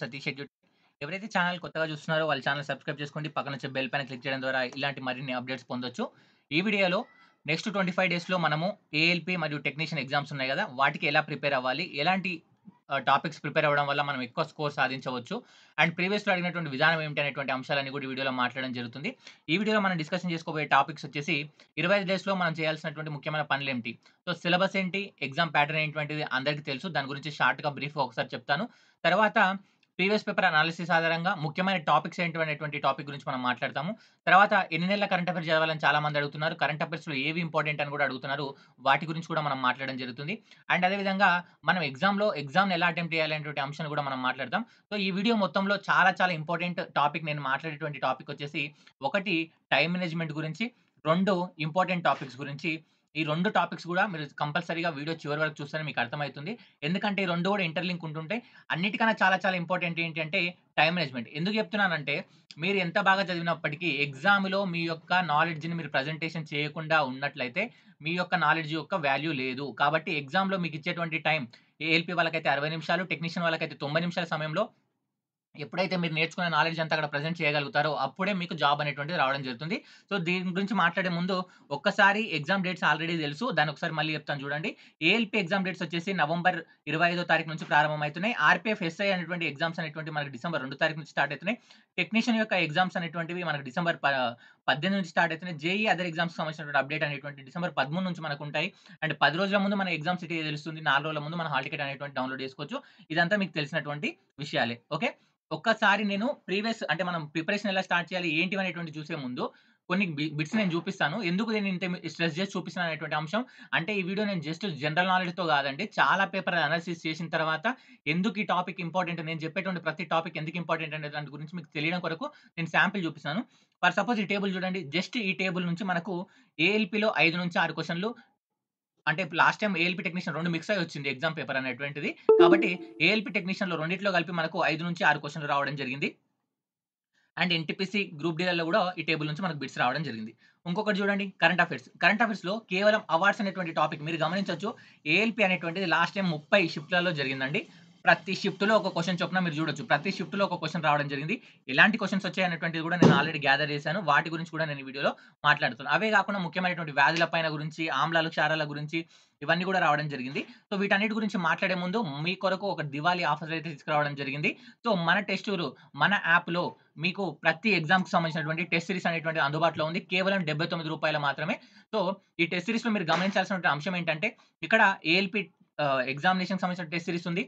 Satish schedule ఎవరైతే channel కొత్తగా చూస్తున్నారో వాళ్ళ ఛానల్ సబ్స్క్రైబ్ చేసుకోండి పక్కన వచ్చే బెల్ పైన క్లిక్ చేయడం ద్వారా ఇలాంటి మరిన్ని అప్డేట్స్ పొందొచ్చు ఈ వీడియోలో నెక్స్ట్ ట్వంటీ ఫైవ్ డేస్లో మనము ఏఎల్పి మరియు టెక్నీషియన్ ఎగ్జామ్స్ ఉన్నాయి కదా వాటికి ఎలా ప్రిపేర్ అవ్వాలి ఎలాంటి టాపిక్స్ ప్రిపేర్ అవ్వడం వల్ల మనం ఎక్కువ స్కోర్ సాధించవచ్చు అండ్ ప్రీవియస్లో అడిగినటువంటి విధానం అనేటువంటి అంశాలన్నీ కూడా వీడియోలో మాట్లాడడం జరుగుతుంది ఈ వీడియోలో మనం డిస్కషన్ చేసుకోబోయే టాపిక్స్ వచ్చేసి ఇరవై ఐదు డేస్లో మనం చేయాల్సినటువంటి ముఖ్యమైన పనులు ఏంటి సో సిలబస్ ఏంటి ఎగ్జామ్ ప్యాటర్న్ ఏంటిది అందరికీ తెలుసు దాని గురించి షార్ట్గా బ్రీఫ్ ఒకసారి చెప్తాను తర్వాత ప్రీవియస్ పేపర్ అనాలిసిస్ ఆధారంగా ముఖ్యమైన టాపిక్స్ ఏంటి అనేటువంటి టాపిక్ గురించి మనం మాట్లాడతాము తర్వాత ఎన్ని నెలల కరెంట్ అఫేర్స్ చదవాలని చాలా మంది అడుగుతున్నారు కరెంట్ అఫైర్స్లో ఏవి ఇంపార్టెంట్ అని కూడా అడుగుతున్నారు వాటి గురించి కూడా మనం మాట్లాడడం జరుగుతుంది అండ్ అదేవిధంగా మనం ఎగ్జామ్లో ఎగ్జామ్ని ఎలా అటెంప్ట్ చేయాలనేటువంటి అంశాన్ని కూడా మనం మాట్లాడతాం సో ఈ వీడియో మొత్తంలో చాలా చాలా ఇంపార్టెంట్ టాపిక్ నేను మాట్లాడేటువంటి టాపిక్ వచ్చేసి ఒకటి టైం మేనేజ్మెంట్ గురించి రెండు ఇంపార్టెంట్ టాపిక్స్ గురించి ఈ రెండు టాపిక్స్ కూడా మీరు కంపల్సరీగా వీడియో చివరి వరకు చూస్తేనే మీకు అర్థమవుతుంది ఎందుకంటే ఈ రెండు కూడా ఇంటర్లింక్ ఉంటుంటే అన్నిటికన్నా చాలా చాలా ఇంపార్టెంట్ ఏంటంటే టైం మేనేజ్మెంట్ ఎందుకు చెప్తున్నానంటే మీరు ఎంత బాగా చదివినప్పటికీ ఎగ్జామ్లో మీ యొక్క నాలెడ్జ్ని మీరు ప్రజెంటేషన్ చేయకుండా ఉన్నట్లయితే మీ యొక్క నాలెడ్జ్ యొక్క వాల్యూ లేదు కాబట్టి ఎగ్జామ్లో మీకు ఇచ్చేటువంటి టైం ఏఎల్పి వాళ్ళకైతే అరవై నిమిషాలు టెక్నీషియన్ వాళ్ళకైతే తొంభై నిమిషాల సమయంలో ఎప్పుడైతే మీరు నేర్చుకున్న నాలెడ్జ్ అంతా అక్కడ ప్రజెంట్ చేయగలుగుతారో అప్పుడే మీకు జాబ్ అనేటువంటిది రావడం జరుగుతుంది సో దీని గురించి మాట్లాడే ముందు ఒక్కసారి ఎగ్జామ్ డేట్స్ ఆల్రెడీ తెలుసు దాని ఒకసారి మళ్ళీ చెప్తాను చూడండి ఏఎల్పి ఎగ్జామ్ డేట్స్ వచ్చేసి నవంబర్ ఇరవై ఐదో తారీఖు నుంచి ప్రారంభమవుతున్నాయి ఆర్పిఎఫ్ ఎస్ఐ అనేటువంటి ఎగ్జామ్స్ అనేటువంటి మనకి డిసెంబర్ రెండు తారీఖు నుంచి స్టార్ట్ అవుతున్నాయి టెక్నీషియన్ యొక్క ఎగ్జామ్స్ అనేటువంటివి మనకి డిసెంబర్ పద్దెనిమిది నుంచి స్టార్ట్ అవుతున్న జేఈ అదర్ ఎగ్జామ్స్ సంబంధించినటువంటి అప్డేట్ అనేటువంటి డిసెంబర్ పదమూడు నుంచి మనకు ఉంటాయి అండ్ పది రోజుల ముందు మన ఎగ్జామ్ సిటీ తెలుస్తుంది నాలుగు రోజుల ముందు మన హాల్ టికెట్ అనేటువంటి డౌన్లోడ్ చేసుకోవచ్చు ఇదంతా మీకు తెలిసినటువంటి విషయాలే ఓకే ఒక్కసారి నేను ప్రీవియస్ అంటే మనం ప్రిపరేషన్ ఎలా స్టార్ట్ చేయాలి ఏంటి అనేటువంటి చూసే ముందు కొన్ని బిట్స్ నేను చూపిస్తాను ఎందుకు నేను ఇంత స్ట్రెస్ చేసి చూపిస్తాను అనేటువంటి అంశం అంటే ఈ వీడియో నేను జస్ట్ జనరల్ నాలెడ్జ్తో కాదండి చాలా పేపర్ అనాలిసిస్ చేసిన తర్వాత ఎందుకు ఈ టాపిక్ ఇంపార్టెంట్ నేను చెప్పేటువంటి ప్రతి టాపిక్ ఎందుకు ఇంపార్టెంట్ అనే దాని గురించి మీకు తెలియడం కొరకు నేను శాంపిల్ చూపిస్తాను ఫర్ సపోజ్ ఈ టేబుల్ చూడండి జస్ట్ ఈ టేబుల్ నుంచి మనకు ఏఎల్పిలో ఐదు నుంచి ఆరు క్వశ్చన్లు అంటే లాస్ట్ టైం ఏఎల్పి టెక్నీషియన్ రెండు మిక్స్ అయి వచ్చింది ఎగ్జామ్ పేపర్ అనేటువంటిది కాబట్టి ఏఎల్పి టెక్నీషియన్లో రెండింటిలో కలిపి మనకు ఐదు నుంచి ఆరు క్వశ్చన్లు రావడం జరిగింది అండ్ ఎన్టీపీసీ గ్రూప్ డీలలో కూడా ఈ టేబుల్ నుంచి మనకు బిట్స్ రావడం జరిగింది ఇంకొకటి చూడండి కరెంట్ అఫైర్స్ కరెంట్ లో కేవలం అవార్డ్స్ అనేటువంటి టాపిక్ మీరు గమనించవచ్చు ఏఎల్పీ అనేటువంటిది లాస్ట్ టైం ముప్పై షిఫ్ట్లలో జరిగిందండి ప్రతి షిఫ్ట్లో ఒక క్వశ్చన్ చొప్పున మీరు చూడొచ్చు ప్రతి షిఫ్ట్లో ఒక క్వశ్చన్ రావడం జరిగింది ఎలాంటి క్వశ్చన్స్ వచ్చాయనేటువంటిది కూడా నేను ఆల్రెడీ గ్యాదర్ చేశాను వాటి గురించి కూడా నేను వీడియోలో మాట్లాడుతున్నాను అవే కాకుండా ముఖ్యమైనటువంటి వ్యాధుల పైన గురించి ఆమ్లాలు క్షారాల గురించి ఇవన్నీ కూడా రావడం జరిగింది సో వీటన్నిటి గురించి మాట్లాడే ముందు మీ కొరకు ఒక దివాళీ ఆఫర్ అయితే తీసుకురావడం జరిగింది సో మన టెస్ట్ మన యాప్లో మీకు ప్రతి ఎగ్జామ్కి సంబంధించినటువంటి టెస్ట్ సిరీస్ అనేటువంటి అందుబాటులో ఉంది కేవలం డెబ్బై తొమ్మిది రూపాయలు మాత్రమే సో ఈ టెస్ట్ సిరీస్లో మీరు గమనించాల్సిన అంశం ఏంటంటే ఇక్కడ ఏఎల్పి ఎగ్జామినేషన్కి సంబంధించిన టెస్ట్ సిరీస్ ఉంది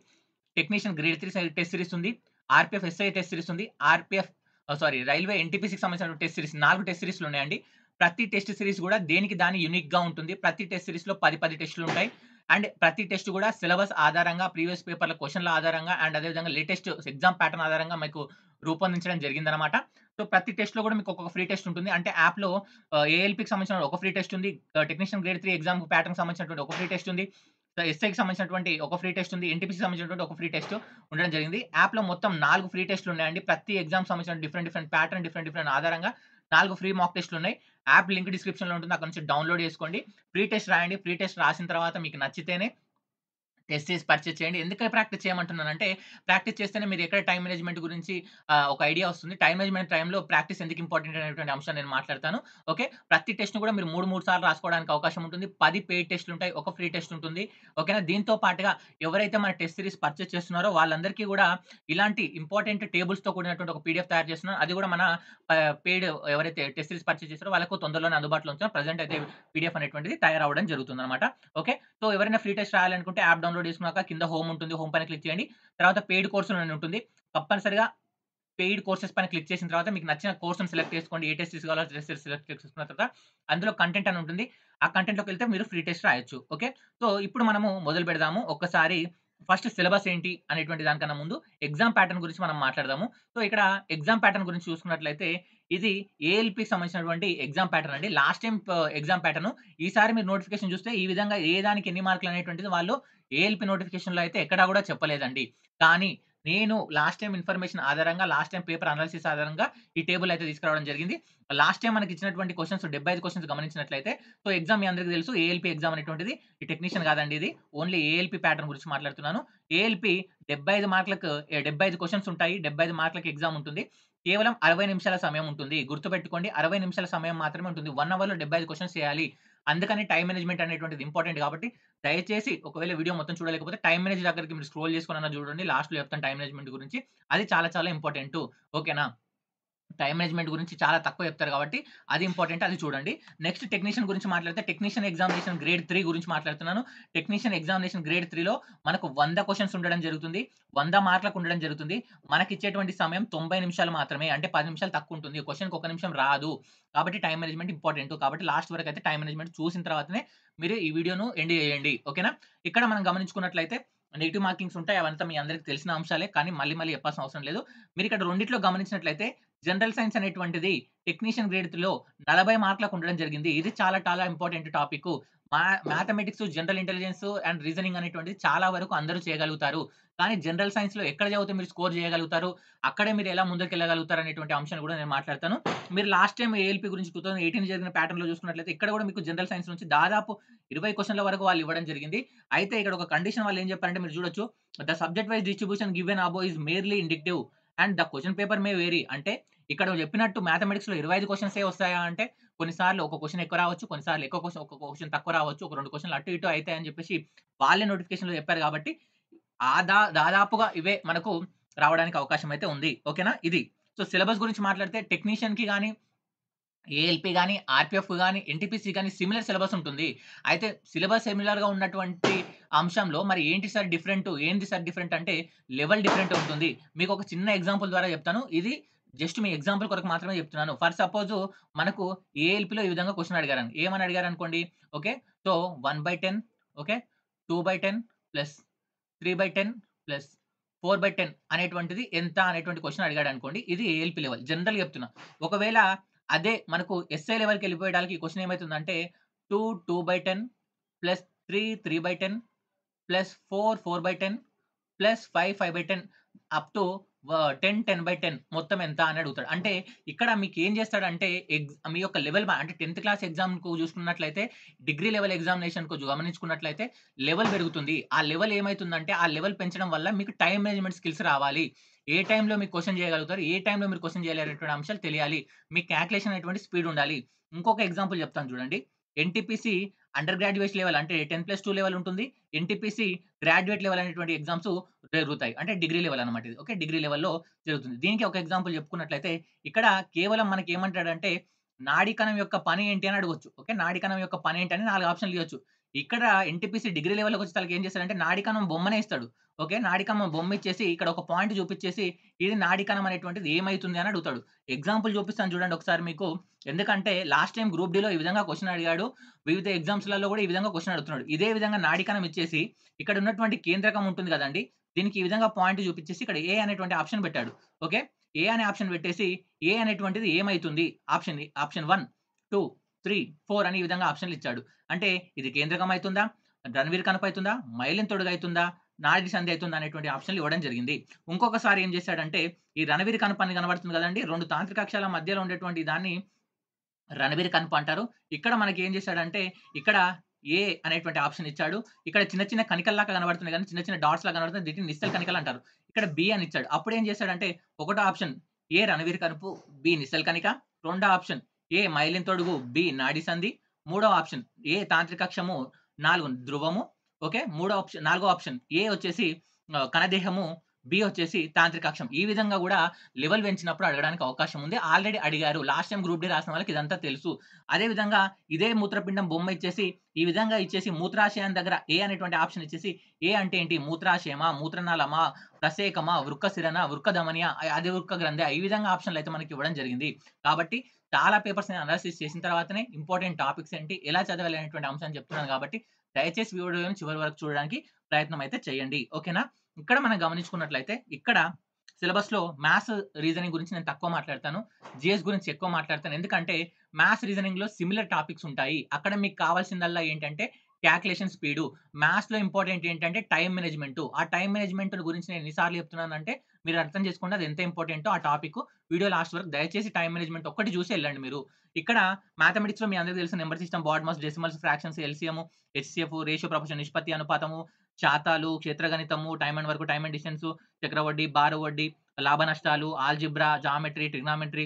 technician grade three test series ఉంది ఆర్పిఎఫ్ ఎస్ఐ టెస్ట్ సిరీస్ ఉంది ఆర్పిఎఫ్ సారీ రైల్వే ఎన్టీపీసీకి సంబంధించిన టెస్ట్ సిరీస్ నాలుగు టెస్ట్ సిరీస్లు ఉన్నాయండి ప్రతి టెస్ట్ సిరీస్ కూడా దేనికి దాని యూనిక్గా ఉంటుంది ప్రతి టెస్ట్ సిరీస్లో పది పది టెస్టులు ఉంటాయి అండ్ ప్రతి టెస్ట్ కూడా సిలబస్ ఆధారంగా ప్రీవియస్ పేపర్ల క్వశ్చన్ల ఆధారంగా అండ్ అదేవిధంగా లేటెస్ట్ ఎగ్జామ్ ప్యాటర్న్ ఆధారంగా మీకు రూపొందించడం జరిగిందనమాట సో ప్రతి టెస్ట్లో కూడా మీకు ఒక్కొక్క ఫ్రీ టెస్ట్ ఉంటుంది అంటే యాప్లో ఏఎల్పీకి సంబంధించిన ఒక ఫ్రీ టెస్ట్ ఉంది technician grade three exam pattern సంబంధించినటువంటి ఒక ఫ్రీ టెస్ట్ ఉంది ఎస్ఐకి సంబంధించినటువంటి ఒక ఫ్రీ టెస్ట్ ఉంది ఎన్టీపీసీ సంబంధించినటువంటి ఒక ఫ్రీ టెస్ట్ ఉండడం జరిగింది యాప్లో మొత్తం నాలుగు ఫ్రీ టెస్ట్లు ఉన్నాయండి ప్రతి ఎగ్జామ్ సంబంధించిన different different pattern different different ఆధారంగా నాలుగు ఫ్రీ మాక్ టెస్ట్లు ఉన్నాయి యాప్ లింక్ డిస్క్రిప్షన్లో ఉంటుంది అక్కడ నుంచి డౌన్లోడ్ చేసుకోండి ఫ్రీ టెస్ట్ రాయండి ఫ్రీ టెస్ట్ రాసిన తర్వాత మీకు నచ్చితేనే టెస్ట్ చేసి పర్చేస్ చేయండి ఎందుకని ప్రాక్టీస్ చేయమంటున్నానంటే ప్రాక్టీస్ చేస్తేనే మీరు ఎక్కడ టైం మేనేజ్మెంట్ గురించి ఒక ఐడియా వస్తుంది టైం మేనేజ్మెంట్ టైంలో ప్రాక్టీస్ ఎందుకు ఇంపార్టెంట్ అనేటువంటి అంశం నేను మాట్లాడతాను ఓకే ప్రతి టెస్ట్ను కూడా మీరు మూడు మూడు సార్లు రాసుకోవడానికి అవకాశం ఉంటుంది పది పెయిడ్ టెస్ట్లు ఉంటాయి ఒక ఫ్రీ టెస్ట్ ఉంటుంది ఓకేనా దీంతో పాటుగా ఎవరైతే మన టెస్ట్ సిరీస్ పర్చేస్ చేస్తున్నారో వాళ్ళందరికీ కూడా ఇలాంటి ఇంపార్టెంట్ టేబుల్స్తో కూడినటువంటి ఒక పీడిఎఫ్ తయారు చేస్తున్నారు అది కూడా మన పెయిడ్ ఎవరైతే టెస్ట్ సిరీస్ పర్చేస్ చేస్తారో వాళ్ళకు తొందరలోనే అందుబాటులో ఉంచారు ప్రజెంట్ అయితే పీడిఎఫ్ అనేటువంటిది తయారవడం జరుగుతుంది అనమాట ఓకే సో ఎవరైనా ఫ్రీ టెస్ట్ రాయాలనుకుంటే యాప్ డౌన్లోడ్ డౌన్లోడ్ చేసుకున్నాక కింద హోమ్ ఉంటుంది హోమ్ పైన క్లిక్ చేయండి తర్వాత పెయిడ్ కోర్సులు అని ఉంటుంది తప్పనిసరిగా పెయిడ్ కోర్సెస్ పైన క్లిక్ చేసిన తర్వాత మీకు నచ్చిన కోర్సును సెలెక్ట్ చేసుకోండి ఏ టెస్ట్ తీసుకోవాలో టెస్ట్ సెలెక్ట్ చేసుకున్న తర్వాత అందులో కంటెంట్ అని ఉంటుంది ఆ కంటెంట్లోకి వెళ్తే మీరు ఫ్రీ టెస్ట్ రాయొచ్చు ఓకే సో ఇప్పుడు మనము మొదలు పెడదాము ఒక్కసారి ఫస్ట్ సిలబస్ ఏంటి అనేటువంటి దానికన్నా ముందు ఎగ్జామ్ ప్యాటర్న్ గురించి మనం మాట్లాడదాము సో ఇక్కడ ఎగ్జామ్ ప్యాటర్న్ గురించి చూసుకున్నట్లయితే ఇది ఏఎల్పి సంబంధించినటువంటి ఎగ్జామ్ ప్యాటర్న్ అండి లాస్ట్ టైం ఎగ్జామ్ ప్యాటర్న్ ఈసారి మీరు నోటిఫికేషన్ చూస్తే ఈ విధంగా ఏ దానికి ఎన్ని మార్కులు అనేటువంటిది వాళ్ళు ఏఎల్పి నోటిఫికేషన్లో అయితే ఎక్కడా కూడా చెప్పలేదండి కానీ నేను లాస్ట్ టైం ఇన్ఫర్మేషన్ ఆధారంగా లాస్ట్ టైం పేపర్ అనాలిసిస్ ఆధారంగా ఈ టేబుల్ అయితే తీసుకురావడం జరిగింది లాస్ట్ టైం మనకి ఇచ్చినటువంటి క్వశ్చన్స్ డెబ్బై ఐదు క్వశ్చన్స్ గమనించినట్లయితే సో ఎగ్జామ్ మీ అందరికీ తెలుసు ఏఎల్పి ఎగ్జామ్ అనేటువంటిది ఈ టెక్నీషియన్ కాదండి ఇది ఓన్లీ ఏఎల్పి ప్యాటర్న్ గురించి మాట్లాడుతున్నాను ఏఎల్పి డెబ్బై ఐదు మార్కులకు డెబ్బై ఐదు క్వశ్చన్స్ ఉంటాయి డెబ్బై ఐదు మార్కులకు ఎగ్జామ్ ఉంటుంది కేవలం అరవై నిమిషాల సమయం ఉంటుంది గుర్తుపెట్టుకోండి అరవై నిమిషాల సమయం మాత్రమే ఉంటుంది వన్ అవర్లో డెబ్బై ఐదు క్వశ్చన్స్ చేయాలి అందుకని టైం మేనేజ్మెంట్ అనేటువంటిది ఇంపార్టెంట్ కాబట్టి దయచేసి ఒకవేళ వీడియో మొత్తం చూడలేకపోతే టైం మేనేజ్ దగ్గరికి మీరు స్క్రోల్ చేసుకున్నా చూడండి లాస్ట్లో చెప్తాను టైం మేనేజ్మెంట్ గురించి అది చాలా చాలా ఇంపార్టెంట్ ఓకేనా టైం మేనేజ్మెంట్ గురించి చాలా తక్కువ చెప్తారు కాబట్టి అది ఇంపార్టెంట్ అది చూడండి నెక్స్ట్ టెక్నీషియన్ గురించి మాట్లాడితే టెక్నీషియన్ ఎగ్జామినేషన్ గ్రేడ్ త్రీ గురించి మాట్లాడుతున్నాను టెక్నీషియన్ ఎగ్జామినేషన్ గ్రేడ్ త్రీలో మనకు వంద క్వశ్చన్స్ ఉండడం జరుగుతుంది వంద మార్కులకు ఉండడం జరుగుతుంది మనకి ఇచ్చేటువంటి సమయం తొంభై నిమిషాలు మాత్రమే అంటే పది నిమిషాలు తక్కువ ఉంటుంది క్వశ్చన్కి ఒక నిమిషం రాదు కాబట్టి టైం మేనేజ్మెంట్ ఇంపార్టెంట్ కాబట్టి లాస్ట్ వరకు అయితే టైం మేనేజ్మెంట్ చూసిన తర్వాతనే మీరు ఈ వీడియోను ఎండ్ చేయండి ఓకేనా ఇక్కడ మనం గమనించుకున్నట్లయితే నెగిటివ్ మార్కింగ్స్ ఉంటాయి అవంతా మీ అందరికీ తెలిసిన అంశాలే కానీ మళ్ళీ మళ్ళీ చెప్పాల్సిన అవసరం లేదు మీరు ఇక్కడ రెండింటిలో గమనించినట్లయితే జనరల్ సైన్స్ అనేటువంటిది టెక్నీషియన్ గ్రేడ్లో నలభై మార్కులకు ఉండడం జరిగింది ఇది చాలా చాలా important topic mathematics general intelligence and reasoning అనేటువంటిది చాలా వరకు అందరూ చేయగలుగుతారు కానీ జనరల్ సైన్స్ లో ఎక్కడ చదివితే మీరు స్కోర్ చేయగలుగుతారు అక్కడే మీరు ఎలా ముందుకు వెళ్ళగలుగుతారు అనేటువంటి అంశాన్ని కూడా నేను మాట్లాడతాను మీరు లాస్ట్ టైం ఏఎల్పి గురించి టూ థౌసండ్ ఎయిటీన్ జరిగిన ప్యాటర్న్ లో చూసుకున్నట్లయితే ఇక్కడ కూడా మీకు జనరల్ సైన్స్ నుంచి దాదాపు ఇరవై క్వశ్చన్ల వరకు వాళ్ళు ఇవ్వడం జరిగింది అయితే ఇక్కడ ఒక కండిషన్ వాళ్ళు ఏం చెప్పారంటే మీరు చూడొచ్చు the subject wise distribution given above is merely indicative and the question paper may vary అంటే ఇక్కడ చెప్పినట్టు మ్యాథమెటిక్స్ లో ఇరవై ఐదు క్వశ్చన్స్ ఏ వస్తాయా అంటే కొన్నిసార్లు ఒక క్వశ్చన్ ఎక్కువ రావచ్చు కొన్నిసార్లు ఎక్కువ క్వశ్చన్ ఒక క్వశ్చన్ తక్కువ రావచ్చు ఒక రెండు క్వశ్చన్లు అటు ఇటు అవుతాయి అని చెప్పేసి వాళ్ళే నోటిఫికేషన్లో చెప్పారు కాబట్టి ఆదా దాదాపుగా ఇవే మనకు రావడానికి అవకాశం అయితే ఉంది ఓకేనా ఇది సో సిలబస్ గురించి మాట్లాడితే టెక్నీషియన్కి కానీ ఏఎల్పి కానీ ఆర్పిఎఫ్ కానీ ఎన్టీపీసీ కానీ సిమిలర్ సిలబస్ ఉంటుంది అయితే సిలబస్ సిమిలర్గా ఉన్నటువంటి అంశంలో మరి ఏంటి సార్ డిఫరెంట్ ఏంటి సార్ డిఫరెంట్ అంటే లెవెల్ డిఫరెంట్ ఉంటుంది మీకు ఒక చిన్న ఎగ్జాంపుల్ ద్వారా చెప్తాను ఇది జస్ట్ మీ ఎగ్జాంపుల్ కొరకు మాత్రమే చెప్తున్నాను ఫర్ సపోజ్ మనకు ఏఎల్పిలో ఈ విధంగా క్వశ్చన్ అడిగారు ఏమని అడిగారు అనుకోండి okay so one by ten okay two by ten plus three by ten plus four by ten అనేటువంటిది ఎంత అనేటువంటి క్వశ్చన్ అడిగాడు అనుకోండి ఇది ఏఎల్పి లెవెల్ జనరల్ చెప్తున్నా ఒకవేళ అదే మనకు ఎస్ఐ లెవెల్కి వెళ్ళిపోయడానికి క్వశ్చన్ ఏమవుతుందంటే two two by ten plus three three by ten plus four four by ten plus five five by ten up to ten ten by ten మొత్తం ఎంత అని అడుగుతాడు అంటే ఇక్కడ మీకు ఏం చేస్తాడంటే ఎగ్జామ్ మీ యొక్క లెవెల్ అంటే టెన్త్ క్లాస్ ఎగ్జామ్కు చూసుకున్నట్లయితే డిగ్రీ లెవెల్ ఎగ్జామినేషన్కు గమనించుకున్నట్లయితే లెవెల్ పెరుగుతుంది ఆ లెవెల్ ఏమవుతుందంటే ఆ లెవెల్ పెంచడం వల్ల మీకు టైం మేనేజ్మెంట్ స్కిల్స్ రావాలి ఏ టైంలో మీరు క్వశ్చన్ చేయగలుగుతారు ఏ టైంలో మీరు క్వశ్చన్ చేయలేనటువంటి అంశాలు తెలియాలి మీ క్యాలిక్యులేషన్ అనేటువంటి స్పీడ్ ఉండాలి ఇంకొక ఎగ్జాంపుల్ చెప్తాను చూడండి ఎన్టీపీసీ అండర్ గ్రాడ్యుయేట్ లెవెల్ అంటే టెన్ ప్లస్ టూ లెవెల్ ఉంటుంది ఎన్టీపీసీ గ్రాడ్యుయేట్ లెవెల్ అనేటువంటి ఎగ్జామ్స్ జరుగుతాయి అంటే డిగ్రీ లెవెల్ అనమాట ఇది ఓకే డిగ్రీ లెవెల్లో జరుగుతుంది దీనికి ఒక ఎగ్జాంపుల్ చెప్పుకున్నట్లయితే ఇక్కడ కేవలం మనకి ఏమంటాడంటే నాడీకణం యొక్క పని ఏంటి అని అడగవచ్చు ఓకే నాడీకణం యొక్క పని ఏంటి అని నాలుగు ఆప్షన్లు ఇవ్వచ్చు ఇక్కడ ఎన్టీపీసీ డిగ్రీ లెవెల్ వచ్చి తలకి ఏం చేస్తాడంటే నాడికనం బొమ్మనే ఇస్తాడు ఓకే నాడికమ్మ బొమ్మ ఇచ్చేసి ఇక్కడ ఒక పాయింట్ చూపించేసి ఇది నాడికనం అనేటువంటిది ఏమైతుంది అని అడుగుతాడు ఎగ్జాంపుల్ చూపిస్తాను చూడండి ఒకసారి మీకు ఎందుకంటే లాస్ట్ టైం గ్రూప్ డిలో ఈ విధంగా క్వశ్చన్ అడిగాడు వివిధ ఎగ్జామ్స్లలో కూడా ఈ విధంగా క్వశ్చన్ అడుగుతున్నాడు ఇదే విధంగా నాడికనం ఇచ్చేసి ఇక్కడ ఉన్నటువంటి కేంద్రకం ఉంటుంది కదండి దీనికి ఈ విధంగా పాయింట్ చూపించేసి ఇక్కడ ఏ అనేటువంటి ఆప్షన్ పెట్టాడు ఓకే ఏ అనే ఆప్షన్ పెట్టేసి ఏ అనేటువంటిది ఏమైతుంది option option one two three four అని ఈ విధంగా ఆప్షన్లు ఇచ్చాడు అంటే ఇది కేంద్రకం అవుతుందా రణవీర్ కనుపు అవుతుందా మైలిన్ తొడుగు అవుతుందా నాడి సంధి అవుతుందా అనేటువంటి ఆప్షన్లు ఇవ్వడం జరిగింది ఇంకొకసారి ఏం చేశాడంటే ఈ రణవీర్ కనుపు అని కనబడుతుంది కదండి రెండు తాంత్రిక అక్షాల మధ్యలో ఉండేటువంటి దాన్ని రణవీర్ కనుపు అంటారు ఇక్కడ మనకి ఏం చేశాడంటే ఇక్కడ ఏ అనేటువంటి ఆప్షన్ ఇచ్చాడు ఇక్కడ చిన్న చిన్న కనికల్లాగా కనబడుతుంది కానీ చిన్న చిన్న డాట్స్ లాగా కనబడుతుంది దీన్ని నిశ్చల్ కనికలు అంటారు ఇక్కడ బి అని ఇచ్చాడు అప్పుడు ఏం చేశాడంటే ఒకటో ఆప్షన్ ఏ రణవీర్ కనుపు బి నిశ్చల్ కనిక రెండో ఆప్షన్ ఏ మైలిన్ తొడుగు బి నాడి సంధి మూడవ ఆప్షన్ ఏ తాంత్రిక కక్షము నాలుగు ధ్రువము ఓకే మూడో ఆప్షన్ నాలుగో ఆప్షన్ ఏ వచ్చేసి కణదేహము బి వచ్చేసి తాంత్రిక అక్షం ఈ విధంగా కూడా లెవెల్ పెంచినప్పుడు అడగడానికి అవకాశం ఉంది ఆల్రెడీ అడిగారు లాస్ట్ టైం గ్రూప్ డి రాసిన వాళ్ళకి ఇదంతా తెలుసు అదే విధంగా ఇదే మూత్రపిండం బొమ్మ ఇచ్చేసి ఈ విధంగా ఇచ్చేసి మూత్రాశయం దగ్గర ఏ అనేటువంటి ఆప్షన్ ఇచ్చేసి ఏ అంటే ఏంటి మూత్రాశయమా మూత్రనాళమా ప్రసేకమా వృక్కశిరణ వృక్కధమనియ అదే వృక్క గ్రంథ ఈ విధంగా ఆప్షన్లు అయితే మనకి ఇవ్వడం జరిగింది కాబట్టి చాలా పేపర్స్ నేను అనాలిసిస్ చేసిన తర్వాతనే ఇంపార్టెంట్ టాపిక్స్ ఏంటి ఎలా చదవాలి అనేటువంటి అంశాన్ని చెప్తున్నాను కాబట్టి దయచేసి వీడియోని చివరి వరకు చూడడానికి ప్రయత్నం అయితే చేయండి ఓకేనా ఇక్కడ మనం గమనించుకున్నట్లయితే ఇక్కడ సిలబస్ లో మ్యాథ్స్ రీజనింగ్ గురించి నేను తక్కువ మాట్లాడతాను జిఎస్ గురించి ఎక్కువ మాట్లాడతాను ఎందుకంటే మ్యాథ్స్ రీజనింగ్ లో సిమిలర్ టాపిక్స్ ఉంటాయి అక్కడ మీకు కావాల్సిందల్లా ఏంటంటే క్యాల్కులేషన్ స్పీడు మ్యాథ్స్లో ఇంపార్టెంట్ ఏంటంటే టైం మేనేజ్మెంట్ ఆ టైం మేనేజ్మెంట్ గురించి నేను ఎన్నిసార్లు చెప్తున్నాను అంటే మీరు అర్థం చేసుకోండి అది ఎంత ఇంపార్టెంటో ఆ టాపిక్ వీడియో లాస్ట్ వరకు దయచేసి టైం మేనేజ్మెంట్ ఒక్కటి చూసి వెళ్ళండి మీరు ఇక్కడ మ్యాథమెటిక్స్లో మీ అందరికీ తెలిసిన number system BODMAS decimals fractions LCM HCF ratio ప్రపంచం నిష్పత్తి అనుపాతము శాతాలు క్షేత్రగణితము టైం అండ్ వరకు టైం అండ్ డిస్టెన్స్ చక్రవడ్డీ బారు వడ్డీ లాభ నష్టాలు algebra geometry trigonometry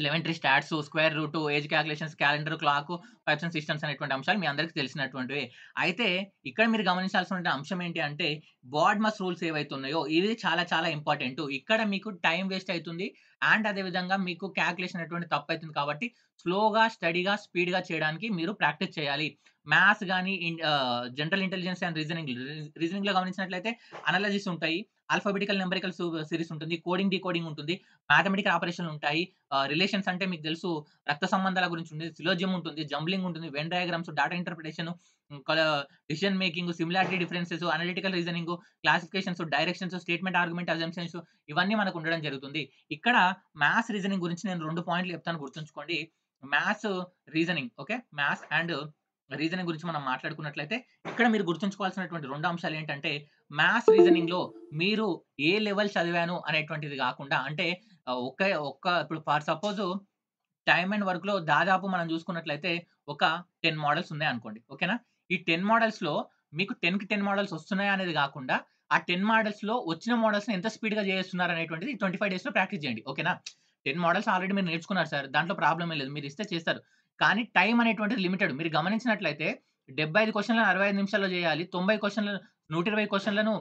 elementary stats square root age calculations calendar clock pipes and systems అనేటువంటి అంశాలు మీ అందరికీ తెలిసినటువంటివి అయితే ఇక్కడ మీరు గమనించాల్సిన అంశం ఏంటి అంటే బాడ్మస్ రూల్స్ ఏవైతే ఉన్నాయో ఇవి చాలా చాలా ఇంపార్టెంట్ ఇక్కడ మీకు టైం వేస్ట్ అవుతుంది అండ్ అదేవిధంగా మీకు క్యాలిక్యులేషన్ అనేటువంటి తప్పు అవుతుంది కాబట్టి స్లోగా స్టడీగా స్పీడ్గా చేయడానికి మీరు ప్రాక్టీస్ చేయాలి మ్యాథ్స్ కానీ జనరల్ ఇంటెలిజెన్స్ అండ్ రీజనింగ్ రీజనింగ్లో గమనించినట్లయితే అనాలజీస్ ఉంటాయి ఆల్ఫాబెటికల్ నెంబరికల్ సిరీస్ ఉంటుంది కోడింగ్ డీకోడింగ్ ఉంటుంది మ్యాథమెటికల్ ఆపరేషన్లు ఉంటాయి రిలేషన్స్ అంటే మీకు తెలుసు రక్త సంబంధాల గురించి ఉంటుంది సిలోజియం ఉంటుంది జంబ్లింగ్ ఉంటుంది Venn diagrams data interpretation decision making similarity differences analytical reasoning classifications directions statement argument assumptions ఇవన్నీ మనకు ఉండడం జరుగుతుంది ఇక్కడ మ్యాథ్స్ రీజనింగ్ గురించి నేను రెండు పాయింట్లు చెప్తాను గుర్తుంచుకోండి maths reasoning okay maths and reasoning గురించి మనం మాట్లాడుకున్నట్లయితే ఇక్కడ మీరు గుర్తుంచుకోవాల్సినటువంటి రెండు అంశాలు ఏంటంటే మ్యాథ్స్ రీజనింగ్ లో మీరు ఏ లెవెల్ చదివాను అనేటువంటిది కాకుండా అంటే ఒకే ఒక్క ఇప్పుడు for suppose time and work లో దాదాపు మనం చూసుకున్నట్లయితే ఒక టెన్ మోడల్స్ ఉన్నాయి అనుకోండి ఓకేనా ఈ టెన్ మోడల్స్లో మీకు టెన్కి టెన్ మోడల్స్ వస్తున్నాయా అనేది కాకుండా ఆ టెన్ మోడల్స్లో వచ్చిన మోడల్స్ని ఎంత స్పీడ్గా చేస్తున్నారు అనేటువంటిది ట్వంటీ ఫైవ్ డేస్లో ప్రాక్టీస్ చేయండి ఓకేనా టెన్ మోడల్స్ ఆల్రెడీ మీరు నేర్చుకున్నారు సార్ దాంట్లో ప్రాబ్లం లేదు మీరు ఇస్తే చేస్తారు కానీ టైం అనేటువంటిది లిమిటెడ్ మీరు గమనించినట్లయితే డెబ్బై ఐదు క్వశ్చన్లను అరవై ఐదు నిమిషాల్లో చేయాలి తొంభై క్వశ్చన్లను నూట ఇరవై క్వశ్చన్లను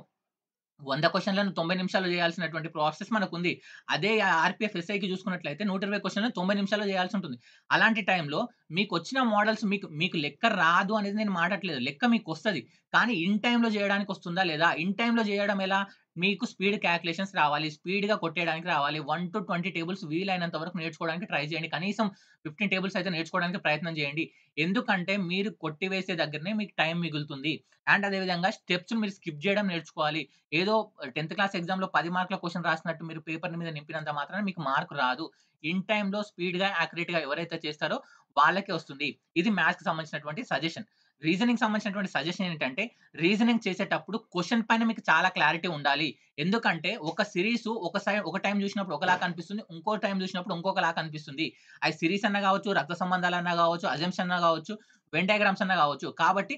వంద క్వశ్చన్లను తొంభై నిమిషాలు చేయాల్సినటువంటి ప్రాసెస్ మనకు ఉంది అదే ఆర్పిఎఫ్ ఎస్ఐకి చూసుకున్నట్లయితే నూట ఇరవై క్వశ్చన్లు తొంభై నిమిషాలు చేయాల్సి ఉంటుంది అలాంటి టైంలో మీకు వచ్చిన మోడల్స్ మీకు మీకు లెక్క రాదు అనేది నేను మాట్లాడలేదు లెక్క మీకు వస్తుంది కానీ ఇన్ టైంలో చేయడానికి వస్తుందా లేదా ఇన్ టైంలో చేయడం ఎలా మీకు స్పీడ్ క్యాలిక్యులేషన్స్ రావాలి స్పీడ్గా కొట్టేయడానికి రావాలి వన్ టు ట్వంటీ టేబుల్స్ వీలైనంత వరకు నేర్చుకోవడానికి ట్రై చేయండి కనీసం ఫిఫ్టీన్ టేబుల్స్ అయితే నేర్చుకోవడానికి ప్రయత్నం చేయండి ఎందుకంటే మీరు కొట్టివేసే దగ్గరనే మీకు టైం మిగులుతుంది అండ్ అదేవిధంగా స్టెప్స్ మీరు స్కిప్ చేయడం నేర్చుకోవాలి ఏదో టెన్త్ క్లాస్ ఎగ్జామ్లో పది మార్కుల క్వశ్చన్ రాసినట్టు మీరు పేపర్ మీద నింపినంత మాత్రమే మీకు మార్క్ రాదు ఇన్ టైంలో స్పీడ్గా యాక్యురేట్గా ఎవరైతే చేస్తారో వాళ్ళకే వస్తుంది ఇది మ్యాథ్స్కి సంబంధించినటువంటి సజెషన్ రీజనింగ్ సంబంధించినటువంటి సజెషన్ ఏంటంటే రీజనింగ్ చేసేటప్పుడు క్వశ్చన్ పైన మీకు చాలా క్లారిటీ ఉండాలి ఎందుకంటే ఒక సిరీస్ ఒక ఒక టైం చూసినప్పుడు ఒకలా కనిపిస్తుంది ఇంకో టైం చూసినప్పుడు ఇంకొకలా కనిపిస్తుంది అది సిరీస్ అన్న కావచ్చు రక్త సంబంధాలు అన్న కావచ్చు అజంప్షన్ అన్న కావచ్చు వెంటాగ్రామ్స్ అన్న కావచ్చు కాబట్టి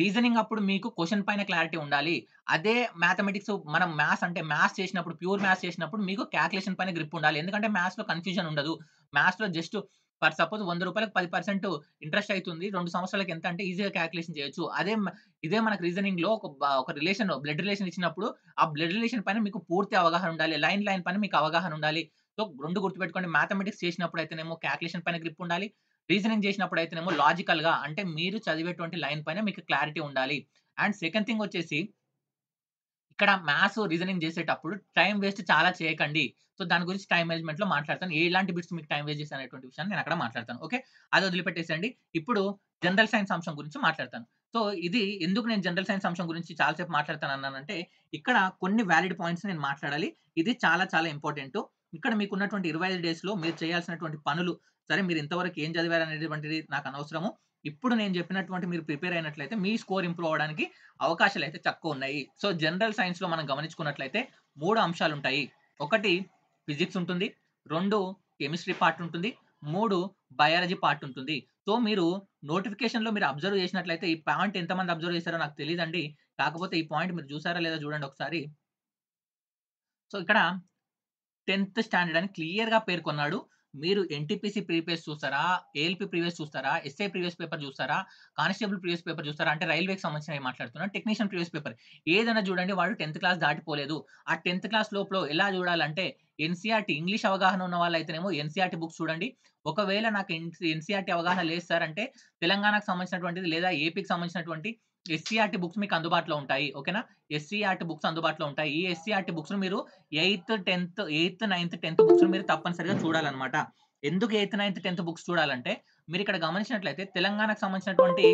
రీజనింగ్ అప్పుడు మీకు క్వశ్చన్ పైన క్లారిటీ ఉండాలి అదే మ్యాథమెటిక్స్ మనం మ్యాథ్స్ అంటే మ్యాథ్స్ చేసినప్పుడు ప్యూర్ మ్యాథ్స్ చేసినప్పుడు మీకు క్యాల్కులేషన్ పైన గ్రిప్ ఉండాలి ఎందుకంటే మ్యాథ్స్లో కన్ఫ్యూజన్ ఉండదు మ్యాథ్స్లో జస్ట్ ఫర్ సపోజ్ వంద రూపాయలకు పది పర్సెంట్ ఇంట్రెస్ట్ అవుతుంది రెండు సంవత్సరాలకు ఎంత అంటే ఈజీగా క్యాలిక్యులేషన్ చేయొచ్చు అదే ఇదే మనకు రీజనింగ్ లో ఒక ఒక రిలేషన్ బ్లడ్ రిలేషన్ ఇచ్చినప్పుడు ఆ బ్లడ్ రిలేషన్ పైన మీకు పూర్తి అవగాహన ఉండాలి లైన్ లైన్ పైన మీకు అవగాహన ఉండాలి సో రెండు గుర్తుపెట్టుకోండి మ్యాథమెటిక్స్ చేసినప్పుడు అయితేనేమో క్యాలిక్యులేషన్ పైన గ్రిప్ ఉండాలి రీజనింగ్ చేసినప్పుడు అయితేనేమో లాజికల్ గా అంటే మీరు చదివేటువంటి లైన్ పైన మీకు క్లారిటీ ఉండాలి అండ్ సెకండ్ థింగ్ వచ్చేసి ఇక్కడ మ్యాథ్స్ రీజనింగ్ చేసేటప్పుడు టైం వేస్ట్ చాలా చేయకండి సో దాని గురించి టైం మేనేజ్మెంట్ లో మాట్లాడతాను ఏలాంటి బిట్స్ మీకు టైం వేస్ట్ చేసి అనేటువంటి విషయాన్ని నేను అక్కడ మాట్లాడతాను ఓకే అది వదిలిపెట్టేసండి ఇప్పుడు జనరల్ సైన్స్ అంశం గురించి మాట్లాడతాను సో ఇది ఎందుకు నేను జనరల్ సైన్స్ అంశం గురించి చాలాసేపు మాట్లాడతాను అన్నానంటే ఇక్కడ కొన్ని వ్యాలిడ్ పాయింట్స్ నేను మాట్లాడాలి ఇది చాలా చాలా ఇంపార్టెంట్ ఇక్కడ మీకు ఉన్నటువంటి ఇరవై ఐదు డేస్లో మీరు చేయాల్సినటువంటి పనులు సరే మీరు ఇంతవరకు ఏం చదివారు అనేటువంటిది నాకు అనవసరము ఇప్పుడు నేను చెప్పినటువంటి మీరు ప్రిపేర్ అయినట్లయితే మీ స్కోర్ ఇంప్రూవ్ అవడానికి అవకాశాలు అయితే తక్కువ ఉన్నాయి సో జనరల్ సైన్స్లో మనం గమనించుకున్నట్లయితే మూడు అంశాలు ఉంటాయి ఒకటి ఫిజిక్స్ ఉంటుంది రెండు కెమిస్ట్రీ పార్ట్ ఉంటుంది మూడు బయాలజీ పార్ట్ ఉంటుంది సో మీరు నోటిఫికేషన్లో మీరు అబ్జర్వ్ చేసినట్లయితే ఈ పాయింట్ ఎంతమంది అబ్జర్వ్ చేశారో నాకు తెలియదండి కాకపోతే ఈ పాయింట్ మీరు చూసారా లేదా చూడండి ఒకసారి సో ఇక్కడ టెన్త్ స్టాండర్డ్ అని క్లియర్గా పేర్కొన్నాడు మీరు ఎన్టీపీసీ ప్రీవియస్ చూస్తారా ఏఎల్పి ప్రీవియస్ చూస్తారా ఎస్ఐ ప్రీవియస్ పేపర్ చూస్తారా కానిస్టేబుల్ ప్రీవియస్ పేపర్ చూస్తారా అంటే రైల్వేకి సంబంధించిన మాట్లాడుతున్నా టెక్నీషియన్ ప్రీవియస్ పేపర్ ఏదైనా చూడండి వాడు టెన్త్ క్లాస్ దాటిపోలేదు ఆ టెన్త్ క్లాస్ లోపల ఎలా చూడాలంటే ఎన్సీఆర్టీ ఇంగ్లీష్ e అవగాహన ఉన్న వాళ్ళైతేనేమో ఎన్సీఆర్టీ బుక్స్ e చూడండి ఒకవేళ నాకు ఎన్సీఆర్టీ e అవగాహన లేదు సార్ అంటే తెలంగాణకు సంబంధించినటువంటిది లేదా ఏపీకి సంబంధించినటువంటి ఎస్సీఆర్టీ బుక్స్ e మీకు అందుబాటులో ఉంటాయి ఓకేనా ఎస్సీఆర్టీ బుక్స్ e అందుబాటులో ఉంటాయి ఈ ఎస్సీఆర్టీ బుక్స్ e మీరు eighth tenth eighth ninth tenth books మీరు తప్పనిసరిగా చూడాలన్నమాట ఎందుకు ఎయిత్ నైన్త్ టెన్త్ బుక్స్ చూడాలంటే మీరు ఇక్కడ గమనించినట్లయితే తెలంగాణకు సంబంధించినటువంటి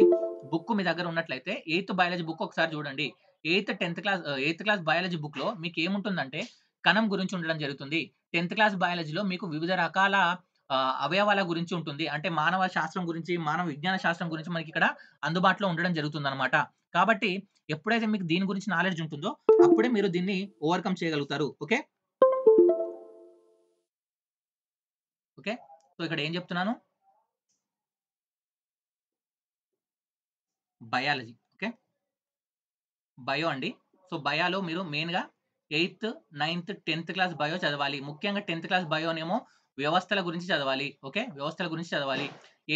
బుక్ మీ దగ్గర ఉన్నట్లయితే ఎయిత్ బయాలజీ బుక్ ఒకసారి చూడండి eighth tenth class eighth class biology book లో మీకు ఏముంటుందంటే కణం గురించి ఉండడం జరుగుతుంది టెన్త్ క్లాస్ బయాలజీలో మీకు వివిధ రకాల అవయవాల గురించి ఉంటుంది అంటే మానవ శాస్త్రం గురించి మానవ విజ్ఞాన శాస్త్రం గురించి మనకి ఇక్కడ అందుబాటులో ఉండడం జరుగుతుంది అనమాట కాబట్టి ఎప్పుడైతే మీకు దీని గురించి నాలెడ్జ్ ఉంటుందో అప్పుడే మీరు దీన్ని ఓవర్కమ్ చేయగలుగుతారు ఓకే ఓకే సో ఇక్కడ ఏం చెప్తున్నాను బయాలజీ ఓకే బయో అండి సో బయాలో మీరు మెయిన్గా eighth ninth tenth class bio చదవాలి ముఖ్యంగా టెన్త్ క్లాస్ బయోనేమో వ్యవస్థల గురించి చదవాలి ఓకే వ్యవస్థల గురించి చదవాలి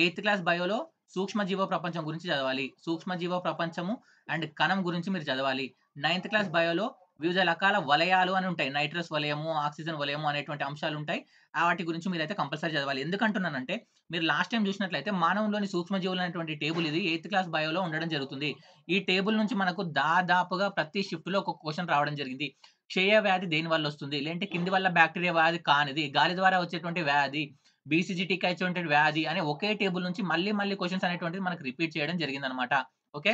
ఎయిత్ క్లాస్ బయోలో సూక్ష్మ జీవ ప్రపంచం గురించి చదవాలి సూక్ష్మ జీవ ప్రపంచము అండ్ కణం గురించి మీరు చదవాలి నైన్త్ క్లాస్ బయోలో వివిధ రకాల వలయాలు అని ఉంటాయి నైట్రస్ వలయము ఆక్సిజన్ వలయము అనేటువంటి అంశాలు ఉంటాయి వాటి గురించి మీరు అయితే కంపల్సరీ చదవాలి ఎందుకంటున్నానంటే మీరు లాస్ట్ టైం చూసినట్లయితే మానవంలోని సూక్ష్మజీవులు అనేటువంటి టేబుల్ ఇది ఎయిత్ క్లాస్ బయోలో ఉండడం జరుగుతుంది ఈ టేబుల్ నుంచి మనకు దాదాపుగా ప్రతి షిఫ్ట్లో ఒక క్వశ్చన్ రావడం జరిగింది క్షయ వ్యాధి దేని వల్ల వస్తుంది లేదంటే కింది వల్ల బ్యాక్టీరియా వ్యాధి కానిది గాలి ద్వారా వచ్చేటువంటి వ్యాధి బీసీజీటీకి వచ్చేటువంటి వ్యాధి అనే ఒకే టేబుల్ నుంచి మళ్ళీ మళ్ళీ క్వశ్చన్స్ అనేటువంటిది మనకు రిపీట్ చేయడం జరిగింది అనమాట ఓకే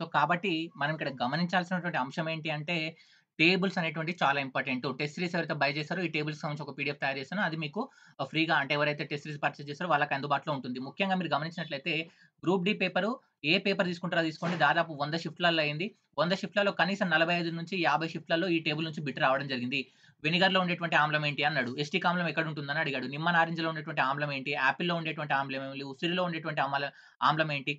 సో కాబట్టి మనం ఇక్కడ గమనించాల్సినటువంటి అంశం ఏంటి అంటే టేబుల్స్ అనేటువంటి చాలా ఇంపార్టెంట్ టెస్ట్ సిరీస్ ఎవరైతే బై చేస్తారో ఈ టేబుల్స్ సంబంధించి ఒక పీడిఎఫ్ తయారు చేస్తాను అది మీకు ఫ్రీగా అంటే ఎవరైతే టెస్ట్ సిరీస్ పర్చేస్ చేస్తారో వాళ్ళకి అందుబాటులో ఉంటుంది ముఖ్యంగా మీరు గమనించినట్లయితే గ్రూప్ డి పేపరు ఏ పేపర్ తీసుకుంటారో తీసుకోండి దాదాపు వంద షిఫ్ట్లలో అయింది వంద షిఫ్ట్లలో కనీసం నలభై ఐదు నుంచి యాభై షిఫ్ట్లలో ఈ టేబుల్ నుంచి బిట్ రావడం జరిగింది వెనిగర్లో ఉండేటువంటి ఆమ్లం ఏంటి అన్నాడు ఎస్టీ ఆమ్లం ఎక్కడ ఉంటుందని అడిగాడు నిమ్మ నారింజలో ఉండేటువంటి ఆమ్లం ఏంటి యాపిల్లో ఉండేటువంటి ఆమ్లం ఏమి ఉసిరిలో ఉండేటువంటి ఆమ్ల ఆమ్లం ఏంటి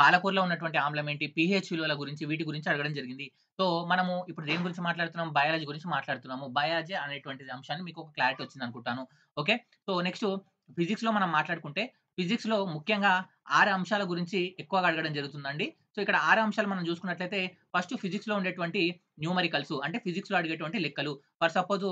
పాలకూరలో ఉన్నటువంటి ఆమ్లం ఏంటి పిహెచ్ విలువల గురించి వీటి గురించి అడగడం జరిగింది సో మనము ఇప్పుడు దేని గురించి మాట్లాడుతున్నాం బయాలజీ గురించి మాట్లాడుతున్నాము బయాలజీ అనేటువంటి అంశాన్ని మీకు ఒక క్లారిటీ వచ్చింది అనుకుంటాను ఓకే సో నెక్స్ట్ ఫిజిక్స్ లో మనం మాట్లాడుకుంటే ఫిజిక్స్ లో ముఖ్యంగా ఆరు అంశాల గురించి ఎక్కువగా అడగడం జరుగుతుందండి సో ఇక్కడ ఆరు అంశాలు మనం చూసుకున్నట్లయితే ఫస్ట్ ఫిజిక్స్ లో ఉండేటువంటి న్యూమరికల్స్ అంటే ఫిజిక్స్ లో అడిగేటువంటి లెక్కలు for suppose